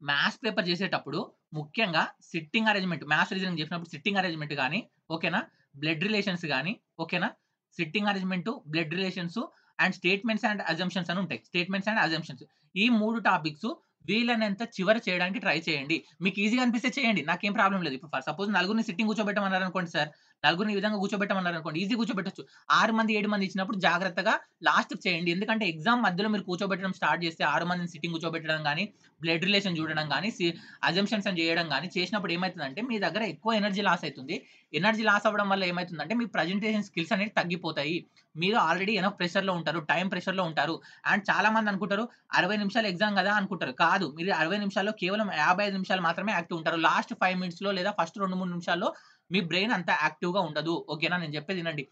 మ్యాథ్స్ పేపర్ చేసేటప్పుడు ముఖ్యంగా సిట్టింగ్ అరేంజ్మెంట్ మ్యాథ్స్ రీజనింగ్ చేసినప్పుడు సిట్టింగ్ అరేంజ్మెంట్ కానీ ఓకేనా బ్లడ్ రిలేషన్స్ కానీ ఓకేనా sitting arrangement blood relations and statements and assumptions అని ఉంటాయి స్టేట్మెంట్స్ అండ్ అజంప్షన్స్ ఈ మూడు టాపిక్స్ వీలైనంత చివరి చేయడానికి ట్రై చేయండి మీకు ఈజీగా అనిపిస్తే చేయండి నాకేం ప్రాబ్లం లేదు ఇప్పుడు సపోజ్ నలుగురిని సిట్టింగ్ కూర్చోబెట్టమన్నారు అనుకోండి సార్ నలుగురిని ఈ విధంగా కూర్చోబెట్టమన్నారు అనుకోండి ఈజీ కూర్చోబెట్టచ్చు ఆరు మంది ఏడు మంది ఇచ్చినప్పుడు జాగ్రత్తగా లాస్ట్ చేయండి ఎందుకంటే ఎగ్జామ్ మధ్యలో మీరు కూర్చోబెట్టడం స్టార్ట్ చేస్తే ఆరు మందిని సిట్టింగ్ కూర్చోబెట్టడం కానీ బ్లడ్ రిలేషన్ చూడడం కానీ అజంప్షన్స్ అని చేయడం కానీ చేసినప్పుడు ఏమవుతుందంటే మీ దగ్గర ఎక్కువ ఎనర్జీ లాస్ అవుతుంది ఎనర్జీ లాస్ అవ్వడం వల్ల ఏమవుతుందంటే మీ ప్రజెంటేషన్ స్కిల్స్ అనేవి తగ్గిపోతాయి మీరు ఆల్రెడీ ఎనఫ్ ప్రెషర్లో ఉంటారు టైం ప్రెషర్లో ఉంటారు అండ్ చాలా మంది అనుకుంటారు అరవై నిమిషాలు ఎగ్జామ్ కదా అనుకుంటారు కాదు మీరు అరవై నిమిషాల్లో కేవలం యాభై ఐదు నిమిషాలు మాత్రమే యాక్టివ్ ఉంటారు లాస్ట్ ఫైవ్ మినిట్స్లో లేదా ఫస్ట్ రెండు మూడు నిమిషాల్లో మీ బ్రెయిన్ అంత యాక్టివ్గా ఉండదు ఓకేనా నేను చెప్పేది వినండి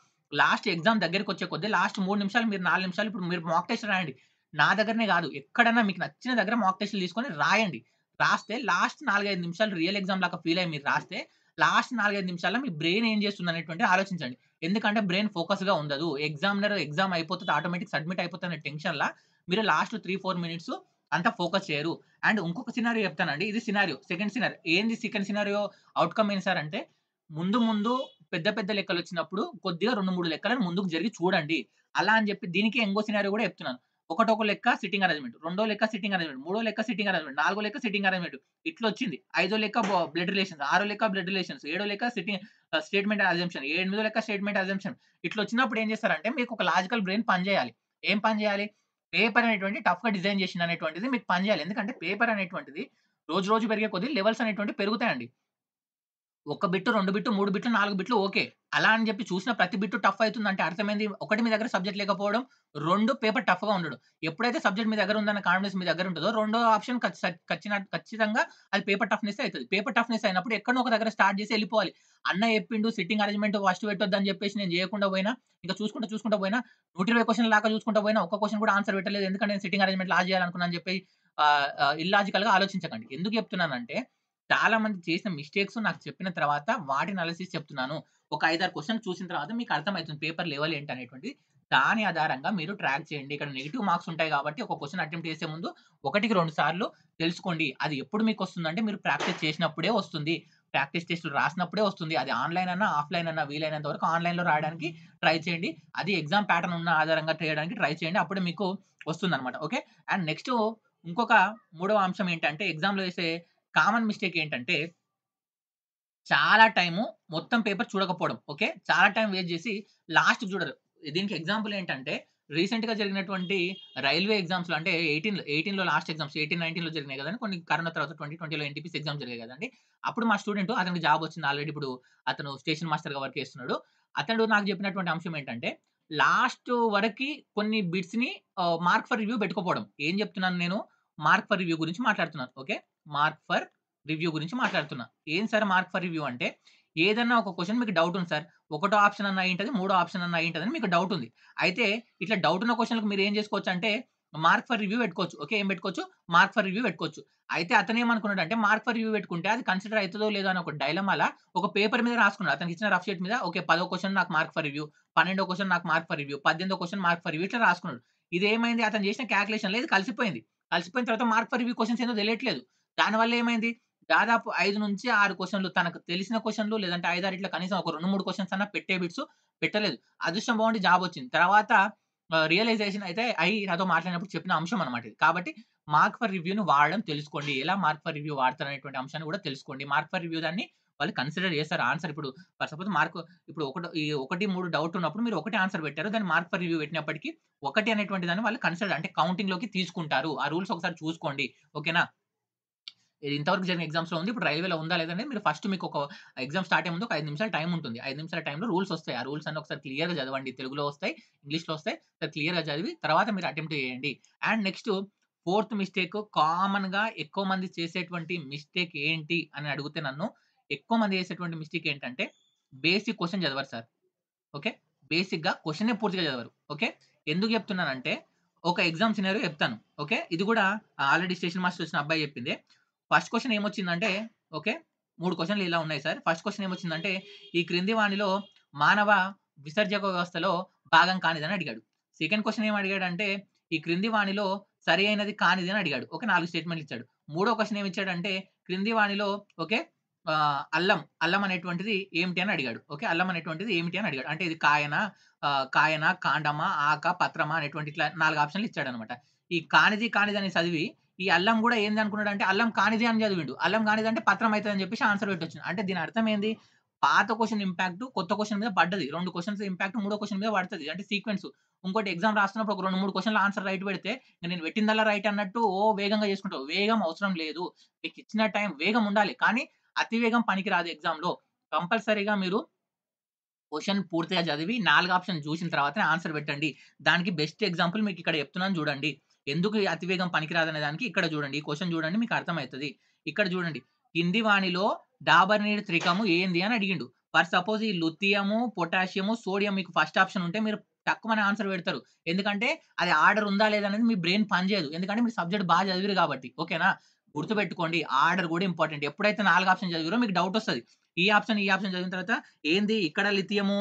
లాస్ట్ ఎగ్జామ్ దగ్గరికి వచ్చే కొద్దీ లాస్ట్ మూడు నిమిషాలు మీరు నాలుగు నిమిషాలు ఇప్పుడు మీరు మాక్ టెస్ట్ రాయండి నా దగ్గరనే కాదు ఎక్కడన్నా మీకు నచ్చిన దగ్గర మాక్ టెస్ట్లు తీసుకొని రాయండి రాస్తే లాస్ట్ నాలుగైదు నిమిషాలు రియల్ ఎగ్జామ్ లాగా ఫీల్ అయ్యి మీరు రాస్తే లాస్ట్ నాలుగైదు నిమిషాల్లో మీ బ్రెయిన్ ఏం చేస్తుంది అనేటువంటి ఆలోచించండి ఎందుకంటే బ్రెయిన్ ఫోకస్గా ఉండదు ఎగ్జామినర్ ఎగ్జామ్ అయిపోతుంది ఆటోమేటిక్ సబ్మిట్ అయిపోతుంది టెన్షన్లా మీరు లాస్ట్ త్రీ ఫోర్ మినిట్స్ అంతా ఫోకస్ చేయరు అండ్ ఇంకొక సినారియో చెప్తానండి ఇది సినారియో సెకండ్ సినారియో ఏంది సెకండ్ సినారియో అవుట్కమ్ ఏంటి సార్ అంటే ముందు ముందు పెద్ద పెద్ద లెక్కలు వచ్చినప్పుడు కొద్దిగా రెండు మూడు లెక్కలను ముందుకు జరిగి చూడండి అలా అని చెప్పి దీనికి ఎంగో సినారీ కూడా చెప్తున్నాను ఒకటి ఒక లెక్క సిట్టింగ్ అరేంజ్మెంట్ రెండో లెక్క సిట్టింగ్ అరేంజ్మెంట్ మూడో లెక్క సిట్టింగ్ అరేంజ్మెంట్ నాలుగో లెక్క సిట్టింగ్ అరేంజ్మెంట్ ఇట్లా వచ్చింది ఐదో లెక్క బ్లడ్ రిలేషన్స్ ఆరో లెక్క బ్లడ్ రిలేషన్స్ ఏడో లెక్క సిట్టింగ్ స్టేట్మెంట్ అజంప్షన్ ఎనిమిదో లెక్క స్టేట్మెంట్ అజంప్షన్ ఇట్లా వచ్చినప్పుడు ఏం చేస్తారంటే మీకు ఒక లాజికల్ బ్రెయిన్ పని చేయాలి ఏం పని చేయాలి పేపర్ అనేటువంటి టఫ్ గా డిజైన్ చేసింది అనేటువంటిది మీకు పని చేయాలి ఎందుకంటే పేపర్ అనేటువంటిది రోజు రోజు పెరిగే కొద్ది లెవెల్స్ అనేటువంటి పెరుగుతాయండి ఒక బిట్టు రెండు బిట్టు మూడు బిట్లు నాలుగు బిట్లు ఓకే అలా అని చెప్పి చూసిన ప్రతి బిట్టు టఫ్ అవుతుంది అంటే అర్థమైంది ఒకటి మీ దగ్గర సబ్జెక్ట్ లేకపోవడం రెండు పేపర్ టఫ్గా ఉండడం ఎప్పుడైతే సబ్జెక్ట్ మీ దగ్గర ఉందన్న కాన్ఫిడెన్స్ మీ దగ్గర ఉంటుందో రెండో ఆప్షన్ ఖచ్చిన ఖచ్చితంగా అది పేపర్ టఫ్నెస్ అవుతుంది పేపర్ టఫ్నెస్ అయినప్పుడు ఎక్కడో ఒక దగ్గర స్టార్ట్ చేసి వెళ్ళిపోవాలి అన్న చెప్పిండు సిట్టింగ్ అరేంజ్మెంట్ ఫస్ట్ పెట్టొద్దు అని చెప్పేసి నేను చేయకుండా పోయినా ఇంకా చూసుకుంటూ చూసుకుంటూ పోయినా నూట ఇరవై క్వశ్చన్ లాగా చూసుకుంటూ పోయినా ఒక క్వశ్చన్ కూడా ఆన్సర్ పెట్టలేదు ఎందుకంటే నేను సిట్టింగ్ అరేంజ్మెంట్ లాజ్ చేయాలనుకున్నాను చెప్పి ఇల్లాజికల్గా ఆలోచించకండి ఎందుకు చెప్తున్నానంటే చాలా మంది చేసిన మిస్టేక్స్ నాకు చెప్పిన తర్వాత వాటిని అలసిస్ చెప్తున్నాను ఒక ఐదారు క్వశ్చన్ చూసిన తర్వాత మీకు అర్థమవుతుంది పేపర్ లెవెల్ ఏంటి అనేటువంటి దాని ఆధారంగా మీరు ట్రాక్ చేయండి ఇక్కడ నెగిటివ్ మార్క్స్ ఉంటాయి కాబట్టి ఒక క్వశ్చన్ అటెంప్ట్ చేసే ముందు ఒకటికి రెండు సార్లు తెలుసుకోండి అది ఎప్పుడు మీకు వస్తుందంటే మీరు ప్రాక్టీస్ చేసినప్పుడే వస్తుంది ప్రాక్టీస్ టెస్ట్లు రాసినప్పుడే వస్తుంది అది ఆన్లైన్ అన్నా ఆఫ్లైన్ అన్నా వీలైనంత వరకు ఆన్లైన్లో రాయడానికి ట్రై చేయండి అది ఎగ్జామ్ ప్యాటర్న్ ఉన్న ఆధారంగా చేయడానికి ట్రై చేయండి అప్పుడు మీకు వస్తుంది ఓకే అండ్ నెక్స్ట్ ఇంకొక మూడవ అంశం ఏంటంటే ఎగ్జామ్లో వేసే కామన్ మిస్టేక్ ఏంటంటే చాలా టైము మొత్తం పేపర్ చూడకపోవడం ఓకే చాలా టైం వేస్ట్ చేసి లాస్ట్ చూడరు దీనికి ఎగ్జాంపుల్ ఏంటంటే రీసెంట్గా జరిగినటువంటి రైల్వే ఎగ్జామ్స్లో అంటే ఎయిటీన్ ఎయిటీన్లో లాస్ట్ ఎగ్జామ్స్ ఎయిటీన్ నైన్టీన్లో జరిగినాయి కదండి కొన్ని కరోనా తర్వాత ట్వంటీ ట్వంటీలో ఎన్టీపీసీ ఎగ్జామ్స్ జరిగాయి కదండి అప్పుడు మా స్టూడెంట్ అతనికి జాబ్ వచ్చింది ఆల్రెడీ ఇప్పుడు అతను స్టేషన్ మాస్టర్గా వర్క్ చేస్తున్నాడు అతడు నాకు చెప్పినటువంటి అంశం ఏంటంటే లాస్ట్ వరకు కొన్ని బిట్స్ని మార్క్ ఫర్ రివ్యూ పెట్టుకోపోవడం ఏం చెప్తున్నాను నేను మార్క్ ఫర్ రివ్యూ గురించి మాట్లాడుతున్నాను ఓకే మార్క్ ఫర్ రివ్యూ గురించి మాట్లాడుతున్నా ఏం సార్ మార్క్ ఫర్ రివ్యూ అంటే ఏదన్నా ఒక క్వశ్చన్ మీకు డౌట్ ఉంది సార్ ఒకటో ఆప్షన్ అన్న ఏంటది మూడో ఆప్షన్ అన్న ఏంటది మీకు డౌట్ ఉంది అయితే ఇట్లా డౌట్ ఉన్న క్వశ్చన్లకు మీరు ఏం చేసుకోవచ్చు అంటే మార్క్ ఫర్ రివ్యూ పెట్టుకోవచ్చు ఓకే ఏం పెట్టుకోవచ్చు మార్క్ ఫర్ రివ్యూ పెట్టుకోవచ్చు అయితే అతను ఏమనుకున్నాడు అంటే మార్క్ ఫర్ రివ్యూ పెట్టుకుంటే అది కన్సిడర్ అవుతుందో లేదో అని ఒక డైలమాల ఒక పేపర్ మీద రాసుకున్నాడు అతనికి ఇచ్చిన రఫ్ షీట్ మీద ఓకే పదో క్వశ్చన్ నాకు మార్క్ ఫర్ రివ్యూ పన్నెండో క్వశ్చన్ నాకు మార్క్ ఫర్ రివ్యూ పద్దెనిమిదో క్వశ్చన్ మార్క్ ఫర్ రివ్యూ ఇట్లా రాసుకున్నాడు ఇది ఏమైంది అతను చేసిన క్యాల్కులేషన్ లేదు కలిసిపోయింది కలిసిపోయిన తర్వాత మార్క్ ఫర్ రివ్యూ క్వశ్చన్స్ ఏందో తెలియట్లేదు దానివల్ల ఏమైంది దాదాపు ఐదు నుంచి ఆరు క్వశ్చన్లు తనకు తెలిసిన క్వశ్చన్లు లేదంటే ఆరు ఇట్లా కనీసం ఒక రెండు మూడు క్వశ్చన్స్ అన్నా పెట్టే బిట్స్ పెట్టలేదు అదృష్టం బాగుండి జాబ్ వచ్చింది తర్వాత రియలైజేషన్ అయితే ఐ నాతో మాట్లాడినప్పుడు చెప్పిన అంశం అనమాట ఇది కాబట్టి మార్క్ ఫర్ రివ్యూను వాడడం తెలుసుకోండి ఎలా మార్క్ ఫర్ రివ్యూ వాడతారు అనేటువంటి అంశాన్ని కూడా తెలుసుకోండి మార్క్ ఫర్ రివ్యూ దాన్ని వాళ్ళు కన్సిడర్ చేస్తారు ఆన్సర్ ఇప్పుడు ఫర్ సపోజ్ మార్క్ ఇప్పుడు ఒకటి ఈ ఒకటి మూడు డౌట్ ఉన్నప్పుడు మీరు ఒకటి ఆన్సర్ పెట్టారు దాన్ని మార్క్ ఫర్ రివ్యూ పెట్టినప్పటికీ ఒకటి అనేటువంటి దాన్ని వాళ్ళు కన్సిడర్ అంటే కౌంటింగ్ లోకి తీసుకుంటారు ఆ రూల్స్ ఒకసారి చూసుకోండి ఓకేనా ఇది ఇంతవరకు జరిగిన ఎగ్జామ్స్ లో ఉంది ఇప్పుడు రైల్వేలో ఉందా లేదా మీరు ఫస్ట్ మీకు ఒక ఎగ్జామ్ స్టార్ట్ అయ్యే ముందు ఒక ఐదు నిమిషాల టైం ఉంటుంది ఐదు నిమిషాల టైంలో రూల్స్ వస్తాయి ఆ రూల్స్ అన్ని ఒకసారి క్లియర్ గా చదవండి తెలుగులో వస్తాయి ఇంగ్లీష్లో వస్తాయి సార్ క్లియర్ గా చదివి తర్వాత మీరు అటెంప్ట్ చేయండి and next fourth mistake common గా ఎక్కువ మంది చేసేటువంటి మిస్టేక్ ఏంటి అని అడిగితే నన్ను ఎక్కువ మంది చేసేటువంటి మిస్టేక్ ఏంటంటే బేసిక్ క్వశ్చన్ చదవరు సార్ ఓకే బేసిక్గా క్వశ్చనే పూర్తిగా చదవరు ఓకే ఎందుకు చెప్తున్నానంటే ఒక ఎగ్జామ్ సినారియో చెప్తాను ఓకే ఇది కూడా ఆల్రెడీ స్టేషన్ మాస్టర్ వచ్చిన అబ్బాయి చెప్పింది ఫస్ట్ క్వశ్చన్ ఏమొచ్చిందంటే ఓకే మూడు క్వశ్చన్లు ఇలా ఉన్నాయి సార్ ఫస్ట్ క్వశ్చన్ ఏమొచ్చిందంటే ఈ క్రింది వాణిలో మానవ విసర్జక వ్యవస్థలో భాగం కానిదని అడిగాడు సెకండ్ క్వశ్చన్ ఏం అడిగాడంటే ఈ క్రింది వాణిలో సరి అయినది కానిది అని అడిగాడు ఓకే నాలుగు స్టేట్మెంట్లు ఇచ్చాడు మూడో క్వశ్చన్ ఏమి ఇచ్చాడంటే క్రింది వాణిలో ఓకే అల్లం అల్లం అనేటువంటిది ఏమిటి అని అడిగాడు ఓకే అల్లం అనేటువంటిది ఏమిటి అని అడిగాడు అంటే ఇది కాయన కాయన కాండమా ఆక పత్రమా అనేటువంటి ఇట్లా నాలుగు ఆప్షన్లు ఇచ్చాడు అనమాట ఈ కానిది కానిది అని చదివి ఈ అల్లం కూడా ఏంది అనుకున్నాడు అంటే అల్లం కానిది అని చదివిండు అల్లం కానిది అంటే పత్రం అవుతుంది అని చెప్పేసి ఆన్సర్ పెట్టొచ్చు అంటే దీని అర్థం ఏంది పాత క్వశ్చన్ ఇంపాక్ట్ కొత్త క్వశ్చన్ మీద పడ్డది రెండు క్వశ్చన్స్ ఇంపాక్ట్ మూడో క్వశ్చన్ మీద పడుతుంది అంటే సీక్వెన్స్ ఇంకోటి ఎగ్జామ్ రాస్తున్నప్పుడు ఒక రెండు మూడు క్వశ్చన్లు ఆన్సర్ రైట్ పెడితే నేను పెట్టిందల్లా రైట్ అన్నట్టు ఓ వేగంగా చేసుకుంటావు వేగం అవసరం లేదు మీకు ఇచ్చిన టైం వేగం ఉండాలి కానీ అతివేగం పనికిరాదు ఎగ్జామ్లో కంపల్సరీగా మీరు క్వశ్చన్ పూర్తిగా చదివి నాలుగు ఆప్షన్ చూసిన తర్వాతనే ఆన్సర్ పెట్టండి దానికి బెస్ట్ ఎగ్జాంపుల్ మీకు ఇక్కడ చెప్తున్నాను చూడండి ఎందుకు అతివేగం పనికిరాదనే దానికి ఇక్కడ చూడండి ఈ క్వశ్చన్ చూడండి మీకు అర్థమవుతుంది ఇక్కడ చూడండి హిందీ వాణిలో డాబర్ నీడ్ త్రికము ఏంది అని అడిగిండు ఫర్ సపోజ్ ఈ లుత్తియము పొటాషియము సోడియం మీకు ఫస్ట్ ఆప్షన్ ఉంటే మీరు తక్కువనే ఆన్సర్ పెడతారు ఎందుకంటే అది ఆర్డర్ ఉందా లేదనేది మీ బ్రెయిన్ పనిచేయదు ఎందుకంటే మీరు సబ్జెక్ట్ బాగా చదివిరు కాబట్టి ఓకేనా గుర్తుపెట్టుకోండి ఆర్డర్ కూడా ఇంపార్టెంట్ ఎప్పుడైతే నాలుగు ఆప్షన్ చదివారో మీకు డౌట్ వస్తుంది ఈ ఆప్షన్ ఈ ఆప్షన్ చదివిన తర్వాత ఏంది ఇక్కడ లిథియము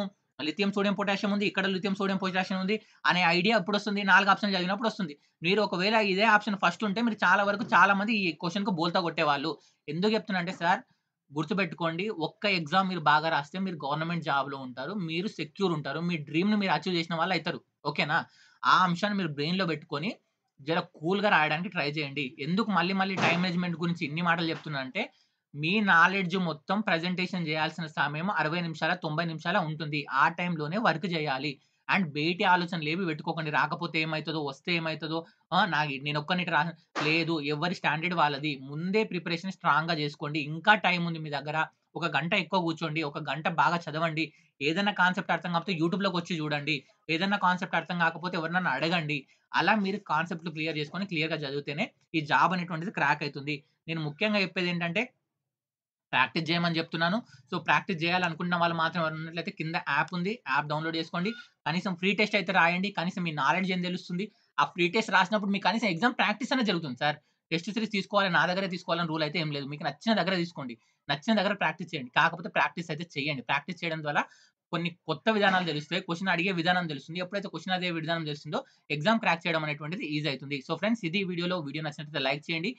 లిథియం సోడియం పొటాషియం ఉంది ఇక్కడ లిథియం సోడియం పొటాషియం ఉంది అనే ఐడియా ఎప్పుడు వస్తుంది నాలుగు ఆప్షన్ చదివినప్పుడు వస్తుంది మీరు ఒకవేళ ఇదే ఆప్షన్ ఫస్ట్ ఉంటే మీరు చాలా వరకు చాలా మంది ఈ క్వశ్చన్కు బోల్తా కొట్టేవాళ్ళు ఎందుకు అంటే సార్ గుర్తుపెట్టుకోండి ఒక్క ఎగ్జామ్ మీరు బాగా రాస్తే మీరు గవర్నమెంట్ జాబ్లో ఉంటారు మీరు సెక్యూర్ ఉంటారు మీ డ్రీమ్ని మీరు అచీవ్ చేసిన వాళ్ళు అవుతారు ఓకేనా ఆ అంశాన్ని మీరు బ్రెయిన్లో పెట్టుకొని జర కూల్గా రాయడానికి ట్రై చేయండి ఎందుకు మళ్ళీ మళ్ళీ టైం మేనేజ్మెంట్ గురించి ఇన్ని మాటలు చెప్తున్నా అంటే మీ నాలెడ్జ్ మొత్తం ప్రజెంటేషన్ చేయాల్సిన సమయం అరవై నిమిషాల తొంభై నిమిషాల ఉంటుంది ఆ టైంలోనే వర్క్ చేయాలి అండ్ బయటి ఆలోచనలు ఏవి పెట్టుకోకండి రాకపోతే ఏమవుతుందో వస్తే ఏమవుతుందో నా నేను ఒక్కనిటి రా లేదు ఎవరి స్టాండర్డ్ వాళ్ళది ముందే ప్రిపరేషన్ స్ట్రాంగ్గా చేసుకోండి ఇంకా టైం ఉంది మీ దగ్గర ఒక గంట ఎక్కువ కూర్చోండి ఒక గంట బాగా చదవండి ఏదైనా కాన్సెప్ట్ అర్థం కాకపోతే యూట్యూబ్లోకి వచ్చి చూడండి ఏదైనా కాన్సెప్ట్ అర్థం కాకపోతే ఎవరినన్నా అడగండి అలా మీరు కాన్సెప్ట్ క్లియర్ చేసుకొని క్లియర్గా చదివితేనే ఈ జాబ్ అనేటువంటిది క్రాక్ అవుతుంది నేను ముఖ్యంగా చెప్పేది ఏంటంటే ప్రాక్టీస్ చేయమని చెప్తున్నాను సో ప్రాక్టీస్ చేయాలనుకున్న వాళ్ళు మాత్రం ఉన్నట్లయితే కింద యాప్ ఉంది యాప్ డౌన్లోడ్ చేసుకోండి కనీసం ఫ్రీ టెస్ట్ అయితే రాయండి కనీసం మీ నాలెడ్జ్ ఏం తెలుస్తుంది ఆ ఫ్రీ టెస్ట్ రాసినప్పుడు మీకు కనీసం ఎగ్జామ్ ప్రాక్టీస్ అనేది జరుగుతుంది సార్ టెస్ట్ సిరీస్ తీసుకోవాలి నా దగ్గరే తీసుకోవాలని రూల్ అయితే ఏం లేదు మీకు నచ్చిన దగ్గర తీసుకోండి నచ్చిన దగ్గర ప్రాక్టీస్ చేయండి కాకపోతే ప్రాక్టీస్ అయితే చేయండి ప్రాక్టీస్ చేయడం ద్వారా కొన్ని కొత్త విధానాలు తెలుస్తాయి క్వశ్చన్ అడిగే విధానం తెలుస్తుంది ఎప్పుడైతే క్వశ్చన్ అదే విధానం తెలుస్తుందో ఎగ్జామ్ క్రాక్ చేయడం అనేటువంటిది ఈజీ అవుతుంది సో ఫ్రెండ్స్ ఇది వీడియోలో వీడియో నచ్చినట్లయితే లైక్ చేయండి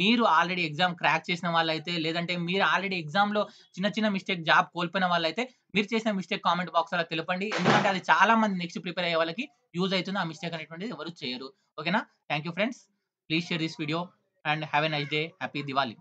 మీరు ఆల్రెడీ ఎగ్జామ్ క్రాక్ చేసిన వాళ్ళైతే లేదంటే మీరు ఆల్రెడీ ఎగ్జామ్లో చిన్న చిన్న మిస్టేక్ జాబ్ కోల్పోయిన వాళ్ళైతే మీరు చేసిన మిస్టేక్ కామెంట్ బాక్స్ అలా తెలపండి ఎందుకంటే అది చాలా మంది నెక్స్ట్ ప్రిపేర్ అయ్యే వాళ్ళకి యూజ్ అవుతుంది ఆ మిస్టేక్ అనేటువంటిది ఎవరు చేయరు ఓకేనా thank friends please share this video and have a nice day happy Diwali